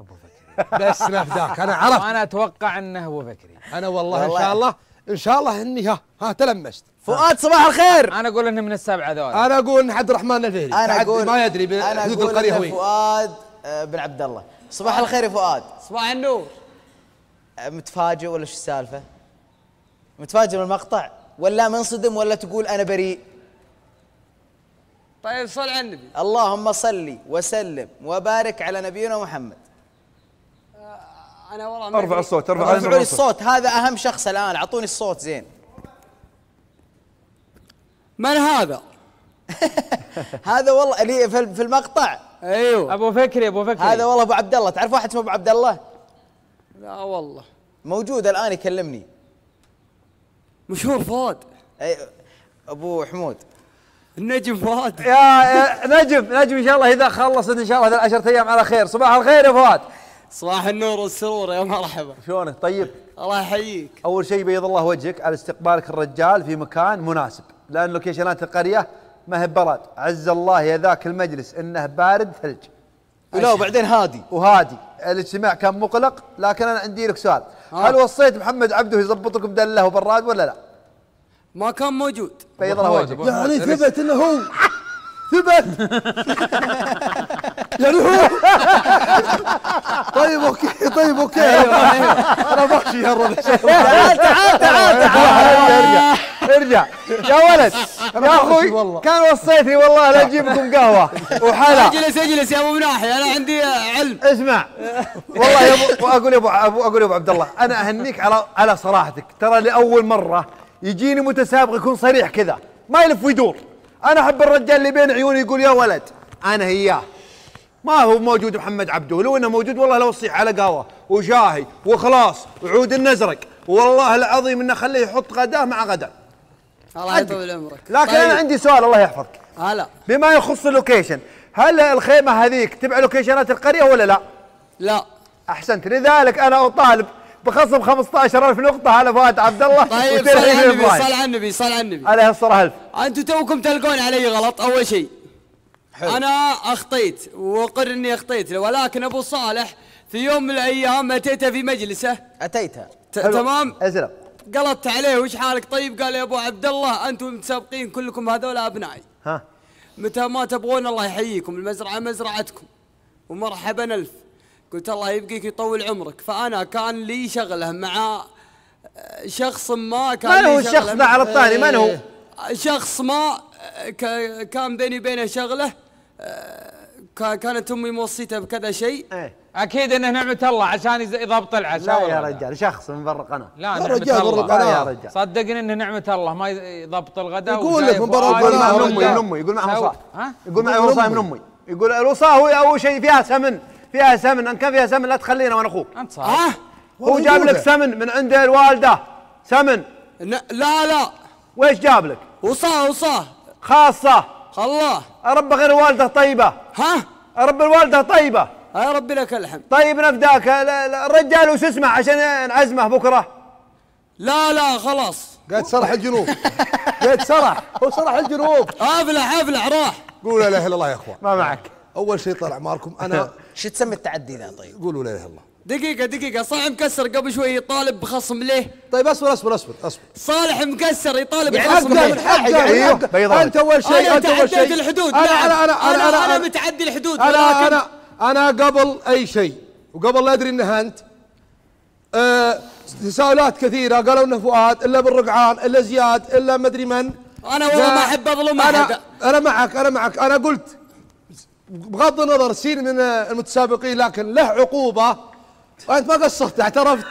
ابو فكري *laughs* بس نفداك انا عرفت انا اتوقع انه ابو فكري انا والله, والله ان شاء الله ان شاء الله اني ها ها تلمست فؤاد صباح الخير انا اقول انه من السبعه ذول انا اقول ان عبد الرحمن الفهري انا اقول ما يدري انا اقول فؤاد آه، بن عبد الله صباح الخير يا فؤاد صباح النور متفاجئ ولا شو السالفه؟ متفاجئ من المقطع ولا منصدم ولا تقول انا بريء؟ طيب صل على النبي اللهم صلي وسلم وبارك على نبينا محمد آه، انا والله ارفع الصوت ارفع ارفعوا الصوت هذا اهم شخص الان اعطوني الصوت زين من هذا؟ *laughs* هذا والله اللي في المقطع ايوه ابو فكري ابو فكري هذا والله ابو عبد الله تعرف واحد اسمه ابو عبد الله؟ لا والله موجود الان يكلمني مشهور فؤاد اي ابو حمود النجم فؤاد يا نجم نجم ان شاء الله اذا خلصت ان شاء الله هذه 10 ايام على خير صباح الخير يا فؤاد صباح النور والسرور يا مرحبا شلونك طيب الله يحييك اول شيء بيض الله وجهك على استقبالك الرجال في مكان مناسب لان لوكيشنات القريه ما هي براد عز الله يا ذاك المجلس انه بارد ثلج لا وبعدين هادي وهادي الاجتماع كان مقلق لكن انا عندي لك سؤال آه. هل وصيت محمد عبده يضبط لكم دله وبراد ولا لا؟ ما كان موجود بيض الله وجهك يعني ثبت انه هو *laughs* ثبت *laughs* يعني هو *laughs* طيب اوكي طيب اوكي أيوة، أيوة. انا بخشي يا تعال تعال تعال تعال ارجع يا ولد *laughs* يا اخوي كان وصيتني والله لا اجيبكم قهوه وحلا اجلس اجلس يا ابو مناحي انا عندي علم اسمع والله يا ابو اقول يا ابو اقول يا ابو عبد الله انا اهنيك على على صراحتك ترى لاول مره يجيني متسابق يكون صريح كذا ما يلف ويدور انا احب الرجال اللي بين عيوني يقول يا ولد انا اياه ما هو موجود محمد عبده لو انه موجود والله لو صيح على قهوه وشاهي وخلاص وعود النزرق والله العظيم انه خليه يحط غداه مع غدا الله يطول عمرك لكن طيب. انا عندي سؤال الله يحفظك هلا آه، بما يخص اللوكيشن هل الخيمه هذيك تبع لوكيشنات القريه ولا لا؟ لا احسنت لذلك انا اطالب بخصم 15000 نقطة على فؤاد عبد الله طيب صل على النبي صل على النبي صل على النبي عليه الصلاة والسلام أنتم توكم تلقون علي غلط أول شيء حلو. أنا أخطيت وأقر إني أخطيت ولكن أبو صالح في يوم من الأيام أتيته في مجلسه أتيته تمام؟ أزرق قلطت عليه وش حالك طيب قال يا ابو عبد الله انتم متسابقين كلكم هذول ابنائي ها متى ما تبغون الله يحييكم المزرعه مزرعتكم ومرحبا الف قلت الله يبقيك يطول عمرك فانا كان لي شغله مع آه، شخص ما كان من هو الشخص ذا على الثاني من هو؟ آه، شخص ما آه، كان بيني وبينه شغله كانت امي موصيته بكذا شيء ايه اكيد انه نعمه الله عشان يضبط العشاء لا يا رجال شخص من برا القناه لا يا رجال برا القناه يا رجال صدقني انه نعمه الله ما يضبط الغداء يقول لك من برا القناه يقول معي من امي يقول معي وصاه ها يقول معي وصاه من امي يقول الوصاه هو اول شيء فيها سمن فيها سمن ان كان فيها سمن لا تخلينا وانا اخوك انت صح ها هو جاب لك سمن من عند الوالده سمن لا لا لا. ويش جاب لك؟ وصاه وصاه خاصه الله رب غير الوالده طيبه ها رب الوالده طيبه يا رب لك الحمد طيب نفداك الرجال وش اسمه عشان نعزمه بكره لا لا خلاص قاعد سرح الجنوب *laughs* قاعد سرح هو سرح الجنوب افلح افلح راح قولوا لا اله الا الله يا اخوان ما معك اول شيء طلع ماركم انا *laughs* شو تسمي التعدي ذا طيب قولوا لا اله الا الله دقيقة دقيقة صالح مكسر قبل شوي يطالب بخصم ليه؟ طيب اصبر اصبر اصبر اصبر صالح مكسر يطالب يعني بخصم يعني حقه انت اول شيء انت اول شيء انا متعدي الحدود نعم. انا انا انا انا متعدي الحدود انا انا انا قبل اي شيء وقبل لا ادري انها انت أه تساؤلات كثيره قالوا انه فؤاد الا بن رقعان الا زياد الا مدري من انا والله ما احب اظلم انا أحد. انا معك انا معك انا قلت بغض النظر سين من المتسابقين لكن له عقوبه وانت ما قصرت اعترفت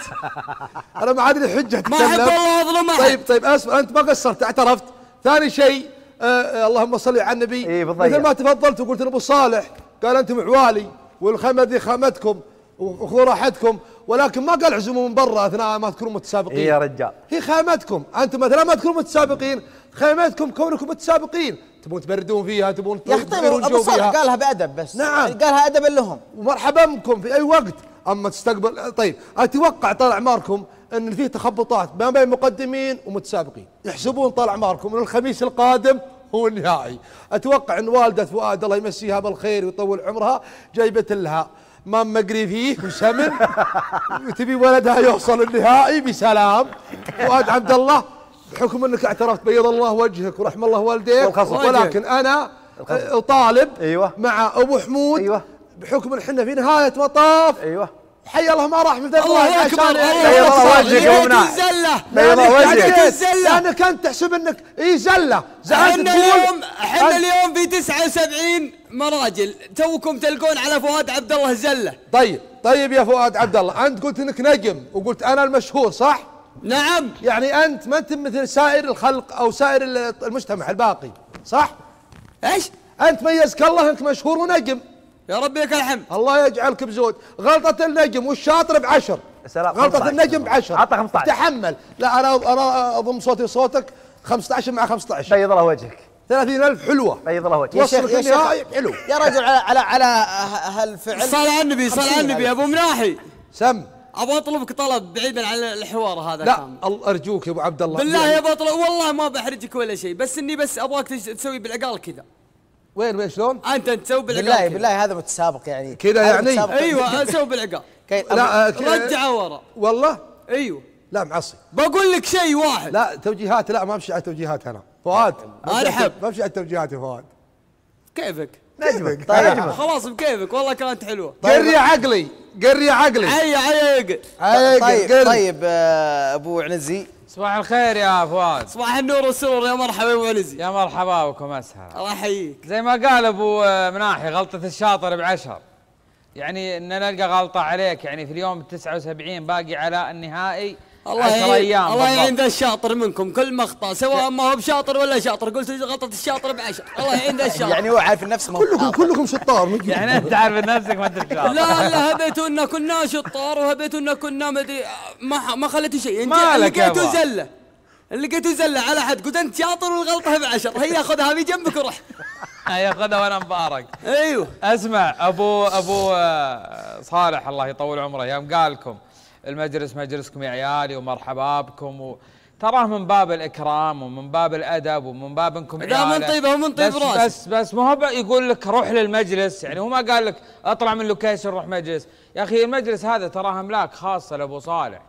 *laughs* انا ما عاد لي حجه ما احب والله اظلم احد طيب طيب اسمع انت ما قصرت اعترفت ثاني شيء آه اللهم صل على النبي إيه مثل ما تفضلت وقلت ابو صالح قال انتم عوالي والخيمه ذي خيمتكم وخذوا راحتكم ولكن ما قال عزموا من برا اثناء ما تكونوا متسابقين إيه يا رجال هي خيمتكم انتم مثلا ما تكونوا متسابقين خيمتكم كونكم متسابقين تبون تبردون فيها تبون تبردون جو فيها قالها بادب بس نعم قالها ادبا لهم ومرحبا بكم في اي وقت اما تستقبل طيب اتوقع طال عماركم ان فيه تخبطات ما بين مقدمين ومتسابقين يحسبون طال عماركم ان الخميس القادم هو النهائي اتوقع ان والده فؤاد الله يمسيها بالخير ويطول عمرها جايبه لها مام مقري فيه وسمن وتبي *laughs* ولدها يوصل النهائي بسلام فؤاد عبد الله بحكم انك اعترفت بيض الله وجهك ورحم الله والديك ولكن انا اطالب أيوة. مع ابو حمود أيوة. بحكم ان احنا في نهايه مطاف أيوة. حي الله ما راح مثل الله اكبر الله وجهك يا منى بيضاء وجهك لانك انت تحسب انك اي زله زعلت اليوم احنا اليوم في 79 مراجل توكم تلقون على فؤاد عبد الله زله طيب طيب يا فؤاد عبد الله انت قلت انك نجم وقلت انا المشهور صح؟ نعم يعني انت ما انت مثل سائر الخلق او سائر المجتمع الباقي صح؟ ايش؟ انت ميزك الله انك مشهور ونجم يا ربي لك الحمد الله يجعلك بزود غلطه النجم والشاطر بعشر سلام غلطه النجم بعشر عطى 15 تحمل لا انا انا اضم صوتي صوتك 15 مع 15 بيض الله وجهك 30000 حلوه بيض الله وجهك يا شيخ يا شيخ حلو يا رجل على على على هالفعل صل على النبي صل على النبي يا ابو مناحي سم ابغى اطلبك طلب بعيدا عن الحوار هذا لا كامل. ارجوك يا ابو عبد الله بالله يا يعني ابو والله ما بحرجك ولا شيء بس اني بس ابغاك تسوي بالعقال كذا وين وين شلون؟ انت تسوي بالعقال بالله بالله هذا متسابق يعني كذا يعني ايوه اسوي بالعقال *laughs* لا رجعه ورا والله ايوه لا معصي بقول لك شيء واحد لا توجيهات لا ما امشي على توجيهات انا فؤاد ارحب ما امشي على توجيهات يا فؤاد كيفك نجمك *laughs* طيب خلاص بكيفك والله كانت حلوه طيب. قر يا عقلي قري عقلي عيا عيا طيب طيب آه، ابو عنزي صباح الخير يا فؤاد صباح النور والسرور يا مرحبا يا ابو علزي يا مرحبا بكم اسهل الله يحييك زي ما قال ابو آه، مناحي غلطه الشاطر بعشر يعني ان نلقى غلطه عليك يعني في اليوم 79 باقي على النهائي الله يعين الله يعين ذا الشاطر منكم كل مقطع سواء ما هو بشاطر ولا شاطر قلت غلطه الشاطر بعشر الله يعين ذا الشاطر يعني هو عارف نفسه كلكم كلكم شطار يعني انت عارف نفسك ما انت لا لا هبيتوا ان كنا شطار وهبيتوا ان كنا ما ما خليتوا شيء انت لقيتوا زله لقيتوا زله على حد قلت انت شاطر والغلطه بعشر هي خذها هذه جنبك وروح خذها وانا مبارك ايوه اسمع ابو ابو آه، صالح الله يطول عمره يوم قال لكم المجلس مجلسكم يا عيالي ومرحبا بكم و... تراه من باب الاكرام ومن باب الادب ومن باب انكم لا من طيبه ومن طيب راس بس بس ما هو يقول لك روح للمجلس يعني هو ما قال لك اطلع من لوكيشن روح مجلس يا اخي المجلس هذا تراه املاك خاصه لابو صالح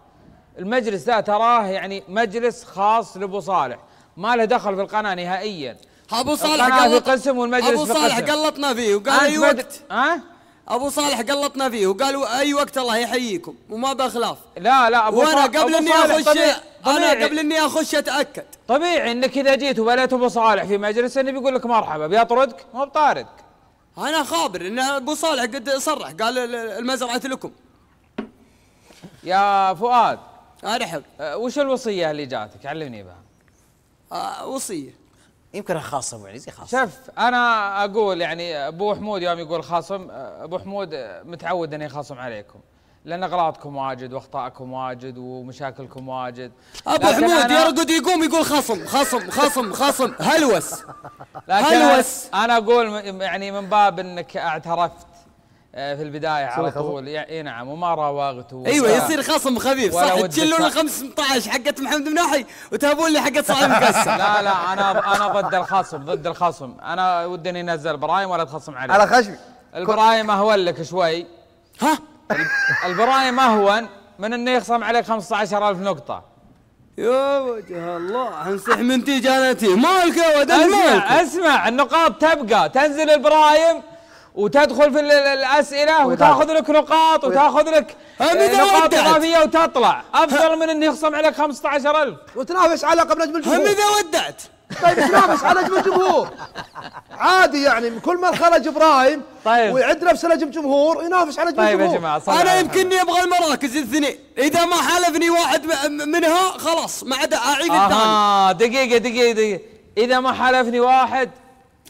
المجلس ذا تراه يعني مجلس خاص لابو صالح ما له دخل في القناه نهائيا ابو صالح قال قسم والمجلس ابو صالح قلطنا فيه وقال اي وقت ها ابو صالح قلطنا فيه وقالوا اي وقت الله يحييكم وما بخلاف لا لا ابو وانا قبل اني اخش انا قبل اني اخش اتاكد طبيعي انك اذا جيت وبليت ابو صالح في مجلس النبي بيقول لك مرحبا بيطردك مو بطاردك انا خابر ان ابو صالح قد صرح قال المزرعه لكم يا فؤاد ارحب أه، وش الوصيه اللي جاتك علمني بها أه، وصيه يمكن خاص ابو عنيزي خاص شوف انا اقول يعني ابو حمود يوم يقول خاصم ابو حمود متعود انه يخاصم عليكم لان اغلاطكم واجد واخطائكم واجد ومشاكلكم واجد ابو حمود يرقد يقوم يقول خصم خصم خصم خصم هلوس لكن هلوس انا اقول يعني من باب انك اعترفت آه، في البدايه على طول اي نعم وما راوغت ايوه يصير خصم خفيف صح تشلون ال 15 حقت محمد مناحي وتهبون لي حقت صالح مكسر *laughs* لا لا انا انا ضد الخصم ضد الخصم انا ودي اني انزل برايم ولا تخصم علي على خشمي البرايم اهون لك شوي ها البرايم اهون من انه يخصم عليك 15000 نقطه يا وجه الله انسح من تيجانتي مالك يا ولد اسمع اسمع النقاط تبقى تنزل البرايم وتدخل في الاسئله وتاخذ لك نقاط وتاخذ لك آه، نقاط اضافيه وتطلع افضل من انه يخصم عليك 15000 وتنافس على قبل نجم الجمهور هم اذا ودعت طيب تنافس على نجم الجمهور عادي يعني كل ما خرج ابراهيم طيب ويعد نفسه نجم جمهور ينافس على نجم طيب الجمهور طيب يا جماعه صحيح انا يمكنني ابغى المراكز الاثنين اذا ما حالفني واحد منها خلاص ما عاد اعيد الثاني اه دقيقه دقيقه دقيقه اذا ما حالفني واحد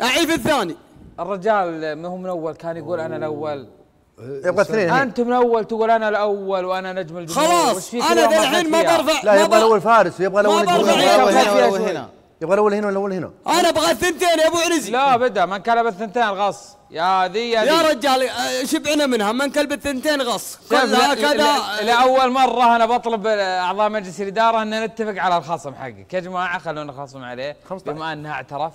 اعيد الثاني الرجال ما هو من اول كان يقول انا الاول إيه، يبغى اثنين انت من اول تقول انا الاول وانا نجم الجمهور خلاص انا الحين ما برفع لا يبغى الاول فارس يبغى الاول ما الاول هنا يبغى الاول هنا الاول هنا انا ابغى الثنتين يا ابو عرزي لا بدا من كلب الثنتين غص يا ذي يا, يا رجال آه، شبعنا منها من كلب الثنتين غص كلها كذا لاول مره انا بطلب آه، اعضاء مجلس الاداره ان نتفق على الخصم حقك يا جماعه خلونا نخصم عليه بما انها اعترف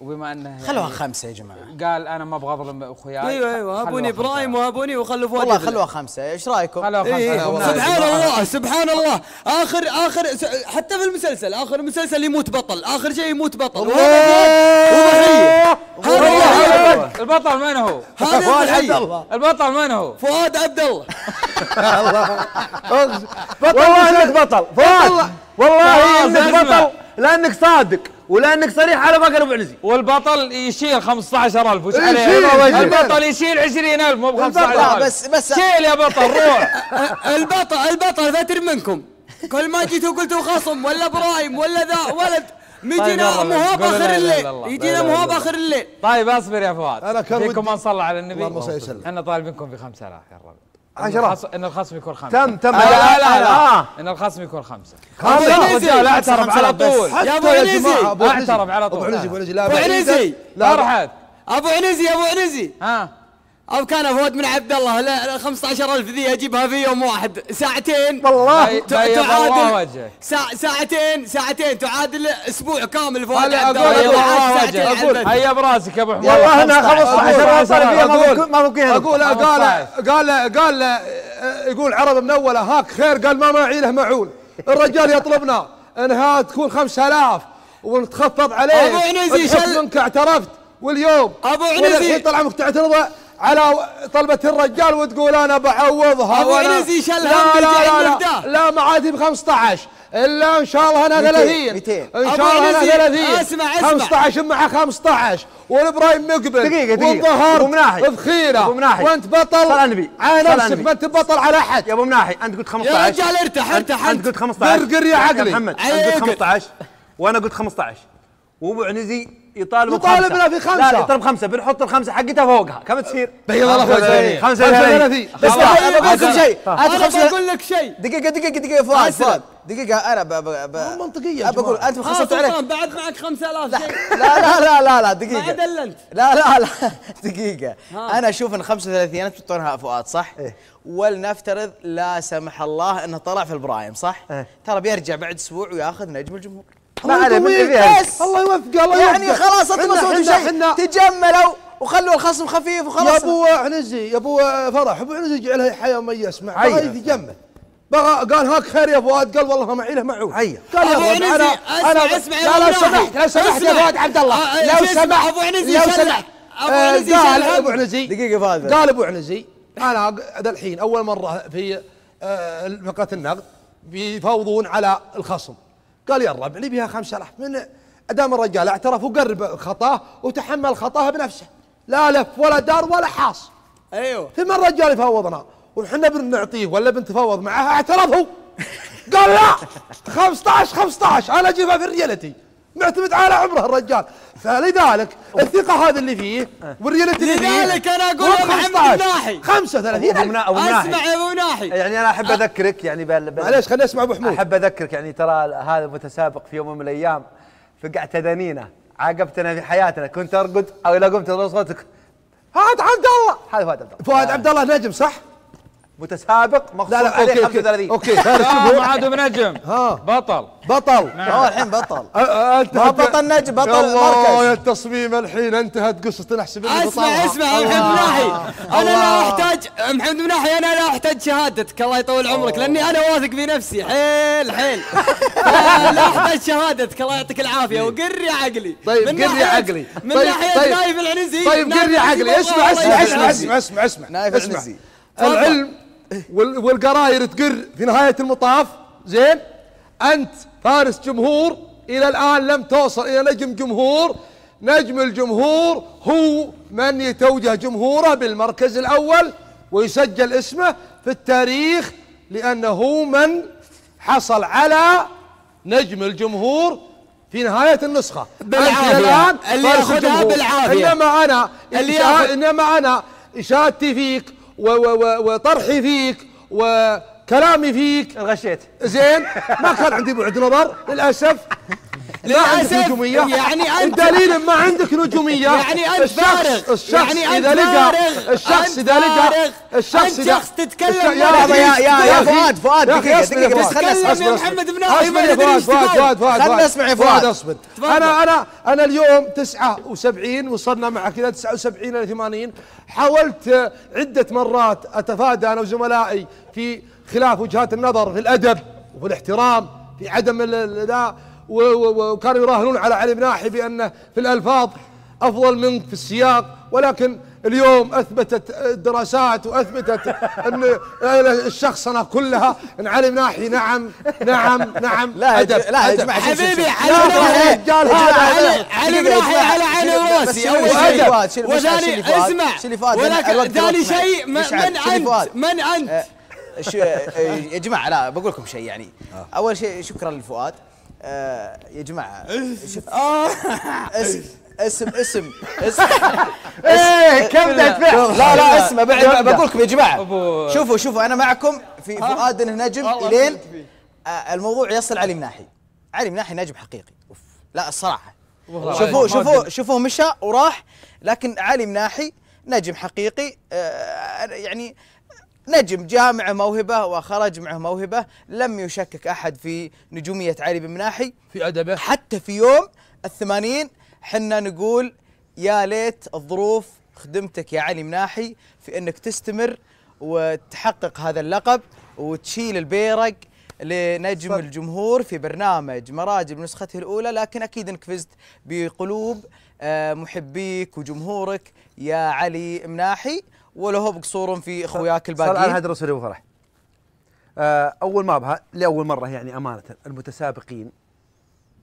وبما انه يعني خلوها خمسه يا جماعه قال انا ما ابغى اظلم اخوياي ايوه ايوه هابوني ابراهيم وهابوني وخلوا فؤاد والله خلوها خمسه ايش رايكم؟ خلوها خمسه إيه أيوة، سبحان الله سبحان الله اخر اخر حتى في المسلسل اخر مسلسل يموت بطل اخر شيء يموت بطل وضحيه البطل من هو؟ فؤاد عبد الله البطل من هو؟ فؤاد عبد الله والله انك بطل فؤاد والله انك بطل لانك صادق ولانك صريح على باكر ابو عنزي والبطل يشيل 15000 وش عليه البطل يشيل 20000 مو ب 15000 بس بس شيل يا بطل روح *laughs* البطل البطل فتر منكم كل ما جيتوا قلتوا خصم ولا برايم ولا ذا ولد طيب، يجينا طيب، مهاب اخر الليل يجينا مهاب اخر الليل طيب اصبر يا فؤاد انا فيكم ما نصلى على النبي اللهم صل وسلم احنا طالبينكم ب 5000 يا رب 10 ان الخصم يكون خمسه تم تم لا لا لا, لا. ان الخصم يكون خمسه خمسه الرجال اعترف على طول يا ابو عنيزي اعترف على طول ابو عنيزي ابو عنيزي ابو فرحت ابو عنيزي ابو عنيزي ها او كان فهد من عبد الله 15000 ذي اجيبها في يوم واحد ساعتين والله تعادل ساعتين ساعتين تعادل اسبوع كامل فوت عبد الله اقول هيا براسك يا ابو حمود والله انا 15000 ما ممكن اقول قال قال قال يقول عرب من اوله هاك خير قال ما معي له معول الرجال يطلبنا انها تكون 5000 ونتخفض عليه ابو عنزي شل منك اعترفت واليوم ابو عنزي طلع منك تعترض على طلبة الرجال وتقول انا بعوضها ابو عنزي يشل لا لا لا, لا, لا ما عاد ب 15 الا ان شاء الله انا 30 200 ان شاء الله انا 30 اسمع اسمع 15 مع 15 والابراهيم مقبل دقيقه دقيقه والظهر مناحي وانت بطل على نفسك ما انت بطل على احد يا ابو مناحي انت قلت 15 يا رجال ارتاح ارتاح انت قلت 15 برقر يا عقلي محمد انت قلت 15 وانا قلت 15 وابو عنزي يطالب يطالب بنا في خمسه لا يطلب خمسه بنحط الخمسه حقتها فوقها كم تصير؟ بيض الله وجهك خمسه ثلاثين بس بقول لكم شيء انا بقول لك شيء دقيقه دقيقه دقيقه فؤاد فؤاد دقيقة أنا ب ب ب منطقية بقول أنت خسرت عليك بعد معك 5000 شيء لا لا لا لا لا دقيقة ما دلنت لا لا لا *laughs* دقيقة أنا أشوف أن 35 أنت بتعطونها فؤاد صح؟ إيه؟ ولنفترض لا سمح الله أنه طلع في البرايم صح؟ إيه. ترى بيرجع بعد أسبوع وياخذ نجم الجمهور ما عليه من بس الله يوفقه الله يعني يوفقه يعني خلاص انت مسؤول شيء تجملوا وخلوا الخصم خفيف وخلاص يا ابو عنزي يا ابو فرح ابو عنزي جعلها حياه مميز مع يتجمل بقى قال هاك خير يا فؤاد قال والله معي له معه هيا قال يا فؤاد انا انا اسمع يا لو سمحت لو سمحت يا فؤاد عبد الله آه، آه، لو سمحت ابو عنزي لو سمحت آه، قال ابو عنزي دقيقه فؤاد قال ابو عنزي انا ذا الحين اول مره في فقره النقد بيفاوضون على الخصم قال يا الربع نبيها آلاف من ادام الرجال اعترف وقرب خطاه وتحمل خطاه بنفسه لا لف ولا دار ولا حاص ايوه ثم الرجال يفاوضنا وحنا بنعطيه ولا بنتفاوض معه اعترف هو قال لا 15 15 انا اجيبها في رجالتي معتمد على عمره الرجال فلذلك الثقه هذا اللي فيه أه. والريالتي اللي فيه لذلك انا اقول محمد ناحي 35 ابو ناحي اسمع ابو ناحي يعني انا احب أه. اذكرك يعني معليش خليني اسمع ابو حمود احب اذكرك يعني ترى هذا متسابق في يوم من الايام فقعت اذانينا عاقبتنا في حياتنا كنت ارقد او اذا قمت صوتك فهد عبد الله هذا فهد عبد الله فهد عبد الله نجم صح؟ متسابق مخصوص لا لا عليه 35 اوكي فارس *laughs* آه، ما عاد بنجم ها بطل بطل نعم. الحين بطل *laughs* أه، أه، بطل نجم بطل الله يا التصميم الحين انتهت قصه نحسب اسمع اسمع محمد مناحي انا لا احتاج محمد مناحي انا لا احتاج شهادتك الله يطول عمرك لاني انا واثق في نفسي حيل حيل لا احتاج شهادتك الله يعطيك العافيه طيب. وقري عقلي طيب قري عقلي طيب، من ناحيه طيب. نايف العنزي طيب قري عقلي اسمع اسمع اسمع اسمع اسمع نايف العنزي العلم والقراير تقر في نهاية المطاف زين أنت فارس جمهور إلى الآن لم توصل إلى نجم جمهور نجم الجمهور هو من يتوجه جمهوره بالمركز الأول ويسجل اسمه في التاريخ لأنه من حصل على نجم الجمهور في نهاية النسخة بالعافية اللي ياخذها بالعافية إنما أنا اللي إنما أنا إشادتي فيك وطرحي فيك وكلامي فيك غشيت زين ما كان عندي بعد نظر للاسف ما عندك نجومية يعني أنت دليل ما عندك نجومية يعني أنت فارغ يعني أنت فارغ الشخص إذا لقى الشخص إذا شخص تتكلم يا لحظة يا يا يا فؤاد فؤاد دقيقة دقيقة بس خلنا اسمع يا محمد بن اسمع يا فؤاد فؤاد فؤاد خلنا اسمع فؤاد اصبر أنا أنا أنا اليوم 79 وصلنا معك إلى 79 إلى 80 حاولت عدة مرات أتفادى أنا وزملائي في خلاف وجهات النظر في الأدب وفي الاحترام في عدم لا وكانوا يراهنون على علي بن ناحي بأنه في الألفاظ أفضل منك في السياق ولكن اليوم اثبتت الدراسات واثبتت ان الشخصنه كلها ان علي بن ناحي نعم نعم نعم لا أدب لا يا حبيبي علي بن ناحي علي علي بن ناحي على عيني وراسي اول شيء وثاني اسمع ولكن ثاني شيء من انت من انت أه، أه، يا جماعه لا بقول لكم شيء يعني آه. اول شيء شكرا لفؤاد آه، يا جماعه إيه. شوف آه، اسم اسم اسم اسم *laughs* ايه كم لا لا اسم بعد بقول لكم يا جماعه شوفوا شوفوا انا معكم في فؤاد النجم الين آه، الموضوع يصل علي مناحي علي مناحي نجم حقيقي اوف لا الصراحه شوفوه شوفوه شوفوه مشى وراح لكن علي مناحي نجم حقيقي يعني نجم جاء موهبة وخرج معه موهبة لم يشكك أحد في نجومية علي بن مناحي في أدبه حتى في يوم الثمانين حنا نقول يا ليت الظروف خدمتك يا علي مناحي في أنك تستمر وتحقق هذا اللقب وتشيل البيرق لنجم صح. الجمهور في برنامج مراجل نسخته الأولى لكن أكيد أنك فزت بقلوب آه، محبيك وجمهورك يا علي مناحي ولا هو بقصور في اخوياك الباقيين؟ صار انا هدر وسري وفرح. آه، اول ما بها لاول مره يعني امانه المتسابقين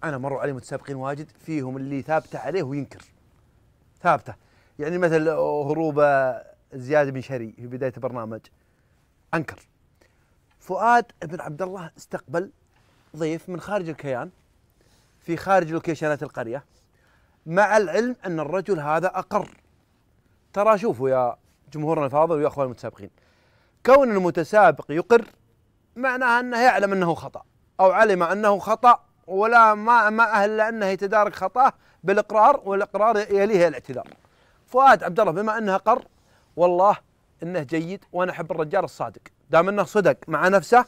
انا مروا علي متسابقين واجد فيهم اللي ثابته عليه وينكر. ثابته يعني مثل هروب زياد بن شري في بدايه البرنامج انكر. فؤاد بن عبد الله استقبل ضيف من خارج الكيان في خارج لوكيشنات القريه مع العلم ان الرجل هذا اقر ترى شوفوا يا جمهورنا الفاضل ويا اخوان المتسابقين كون المتسابق يقر معناها انه يعلم انه خطا او علم انه خطا ولا ما ما اهل لانه يتدارك خطاه بالاقرار والاقرار يليه الاعتذار فؤاد عبد الله بما انها قر والله انه جيد وانا احب الرجال الصادق دام انه صدق مع نفسه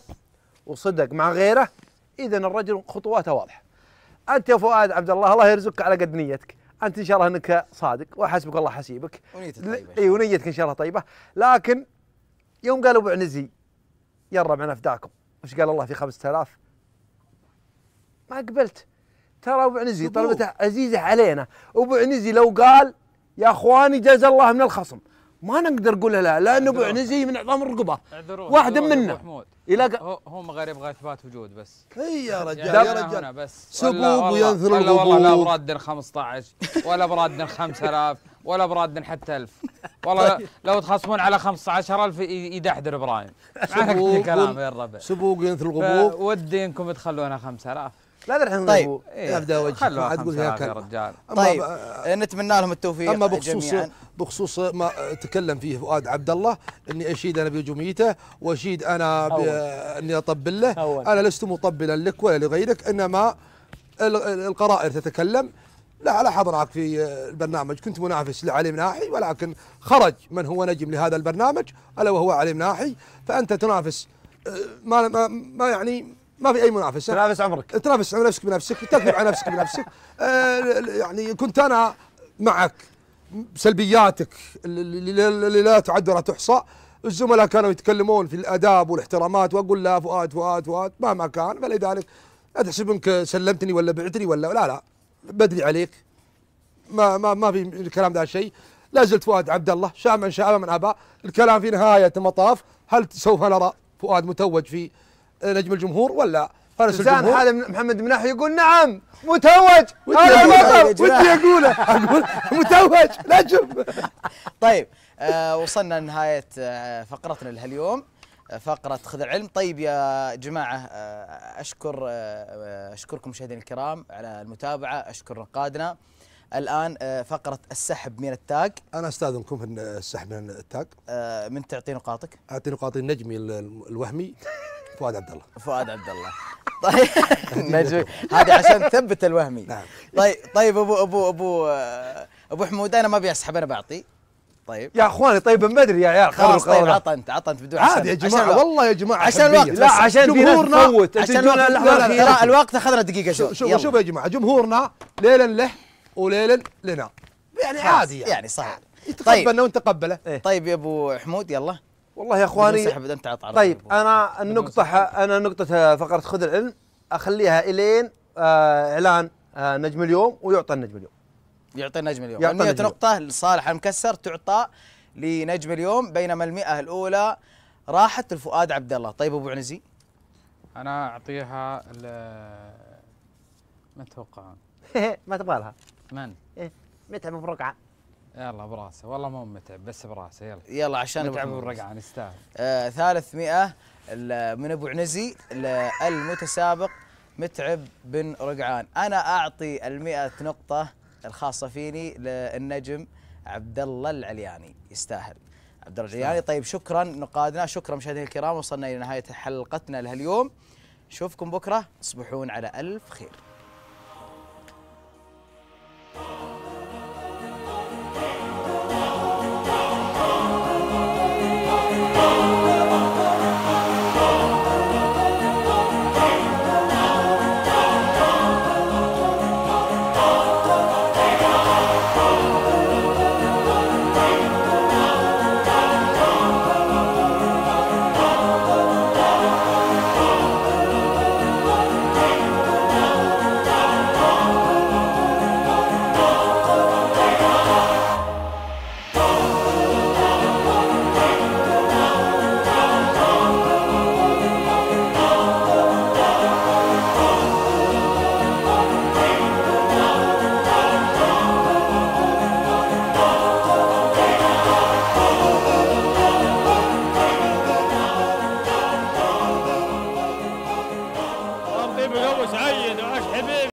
وصدق مع غيره اذا الرجل خطواته واضحه انت يا فؤاد عبد الله الله يرزقك على قد نيتك انت ان شاء الله انك صادق وحسبك الله حسيبك ونيتك طيبه اي ونيتك ان شاء الله طيبه لكن يوم قالوا ابو عنزي يا الربع افداكم وش قال الله في 5000 ما قبلت ترى ابو عنزي طلبته عزيزه علينا ابو عنزي لو قال يا اخواني جزا الله من الخصم ما نقدر نقولها لا لانه ابو عنزي من عظام الرقبه واحد منا يلاقى هو مغرب غير اثبات وجود بس اي يا رجال يا رجال بس سبوب وينثر الغبوب والله لا براد 15 ولا براد 5000 ولا براد حتى 1000 والله طيب. لو تخصمون على 15000 يدحدر ابراهيم ما كلام يا الربع سبوق ينثر الغبوب ودي انكم تخلونها 5000 لا الحين طيب إيه، ابدا وجهك ما تقول يا رجال طيب آه، نتمنى لهم التوفيق اما بخصوص جميعاً. بخصوص ما تكلم فيه فؤاد عبد الله اني اشيد انا بجميته واشيد انا اني اطبل له أول. انا لست مطبلا لك ولا لغيرك انما القرائر تتكلم لا على حضرك في البرنامج كنت منافس لعلي مناحي ولكن خرج من هو نجم لهذا البرنامج الا وهو علي مناحي فانت تنافس آه، ما ما, ما يعني ما في اي منافسه تنافس عمرك تنافس على نفسك بنفسك تكذب على نفسك بنفسك *laughs* آه يعني كنت انا معك سلبياتك اللي لا تعد ولا تحصى الزملاء كانوا يتكلمون في الاداب والاحترامات واقول لا فؤاد فؤاد فؤاد مهما كان فلذلك لا تحسب انك سلمتني ولا بعتني ولا لا لا بدري عليك ما ما ما في الكلام ذا شيء لا زلت فؤاد عبد الله شاء من شاء من ابى الكلام في نهايه المطاف هل سوف نرى فؤاد متوج في نجم الجمهور ولا فارس الجمهور حال محمد مناح يقول نعم متوج هذا البطل ودي اقوله اقول متوج نجم *laughs* طيب آه وصلنا لنهايه آه فقرتنا لهاليوم آه، فقرة خذ العلم طيب يا جماعة آه، أشكر آه، أشكركم مشاهدينا الكرام على المتابعة أشكر رقادنا الآن فقرة السحب من التاج أنا أستاذنكم في السحب من التاج من تعطي نقاطك؟ أعطي نقاطي النجمي الوهمي فؤاد عبد الله فؤاد عبد الله *laughs* طيب *laughs* هذه عشان تثبت الوهمي نعم طيب طيب ابو ابو ابو ابو حمود انا ما ابي اسحب انا بعطي طيب يا اخواني طيب ما ادري يا عيال خلاص طيب عطى انت عطى انت بدون عادي يا جماعه والله يا جماعه عشان الوقت لا عشان جمهورنا تفوت عشان الوقت ترى الوقت اخذنا دقيقه شوف شوف شوف يا جماعه جمهورنا ليلا له وليلا لنا يعني عادي يعني, يعني صحيح يتقبلنا طيب. ونتقبله طيب يا ابو حمود يلا والله يا اخواني انسحب انت طيب انا النقطه انا نقطه آه، فقره خذ العلم اخليها الين آه، اعلان آه، نجم اليوم ويعطى النجم اليوم يعطى النجم اليوم يعطى 100 نقطه لصالح المكسر تعطى لنجم اليوم بينما المئة الاولى راحت لفؤاد عبد الله طيب ابو عنزي انا اعطيها ل... ما تتوقعون *laughs* ما تبغى لها من؟ إيه، متعب مفرقعة؟ يلا براسه والله مو متعب بس براسه يلا يلا عشان متعب والرقعان يستاهل آه، ثالث مئة من ابو عنزي المتسابق متعب بن رقعان انا اعطي ال100 نقطه الخاصه فيني للنجم عبد الله العلياني يستاهل عبد الله العلياني طيب شكرا نقادنا شكرا مشاهدينا الكرام وصلنا الى نهايه حلقتنا لهاليوم نشوفكم بكره تصبحون على الف خير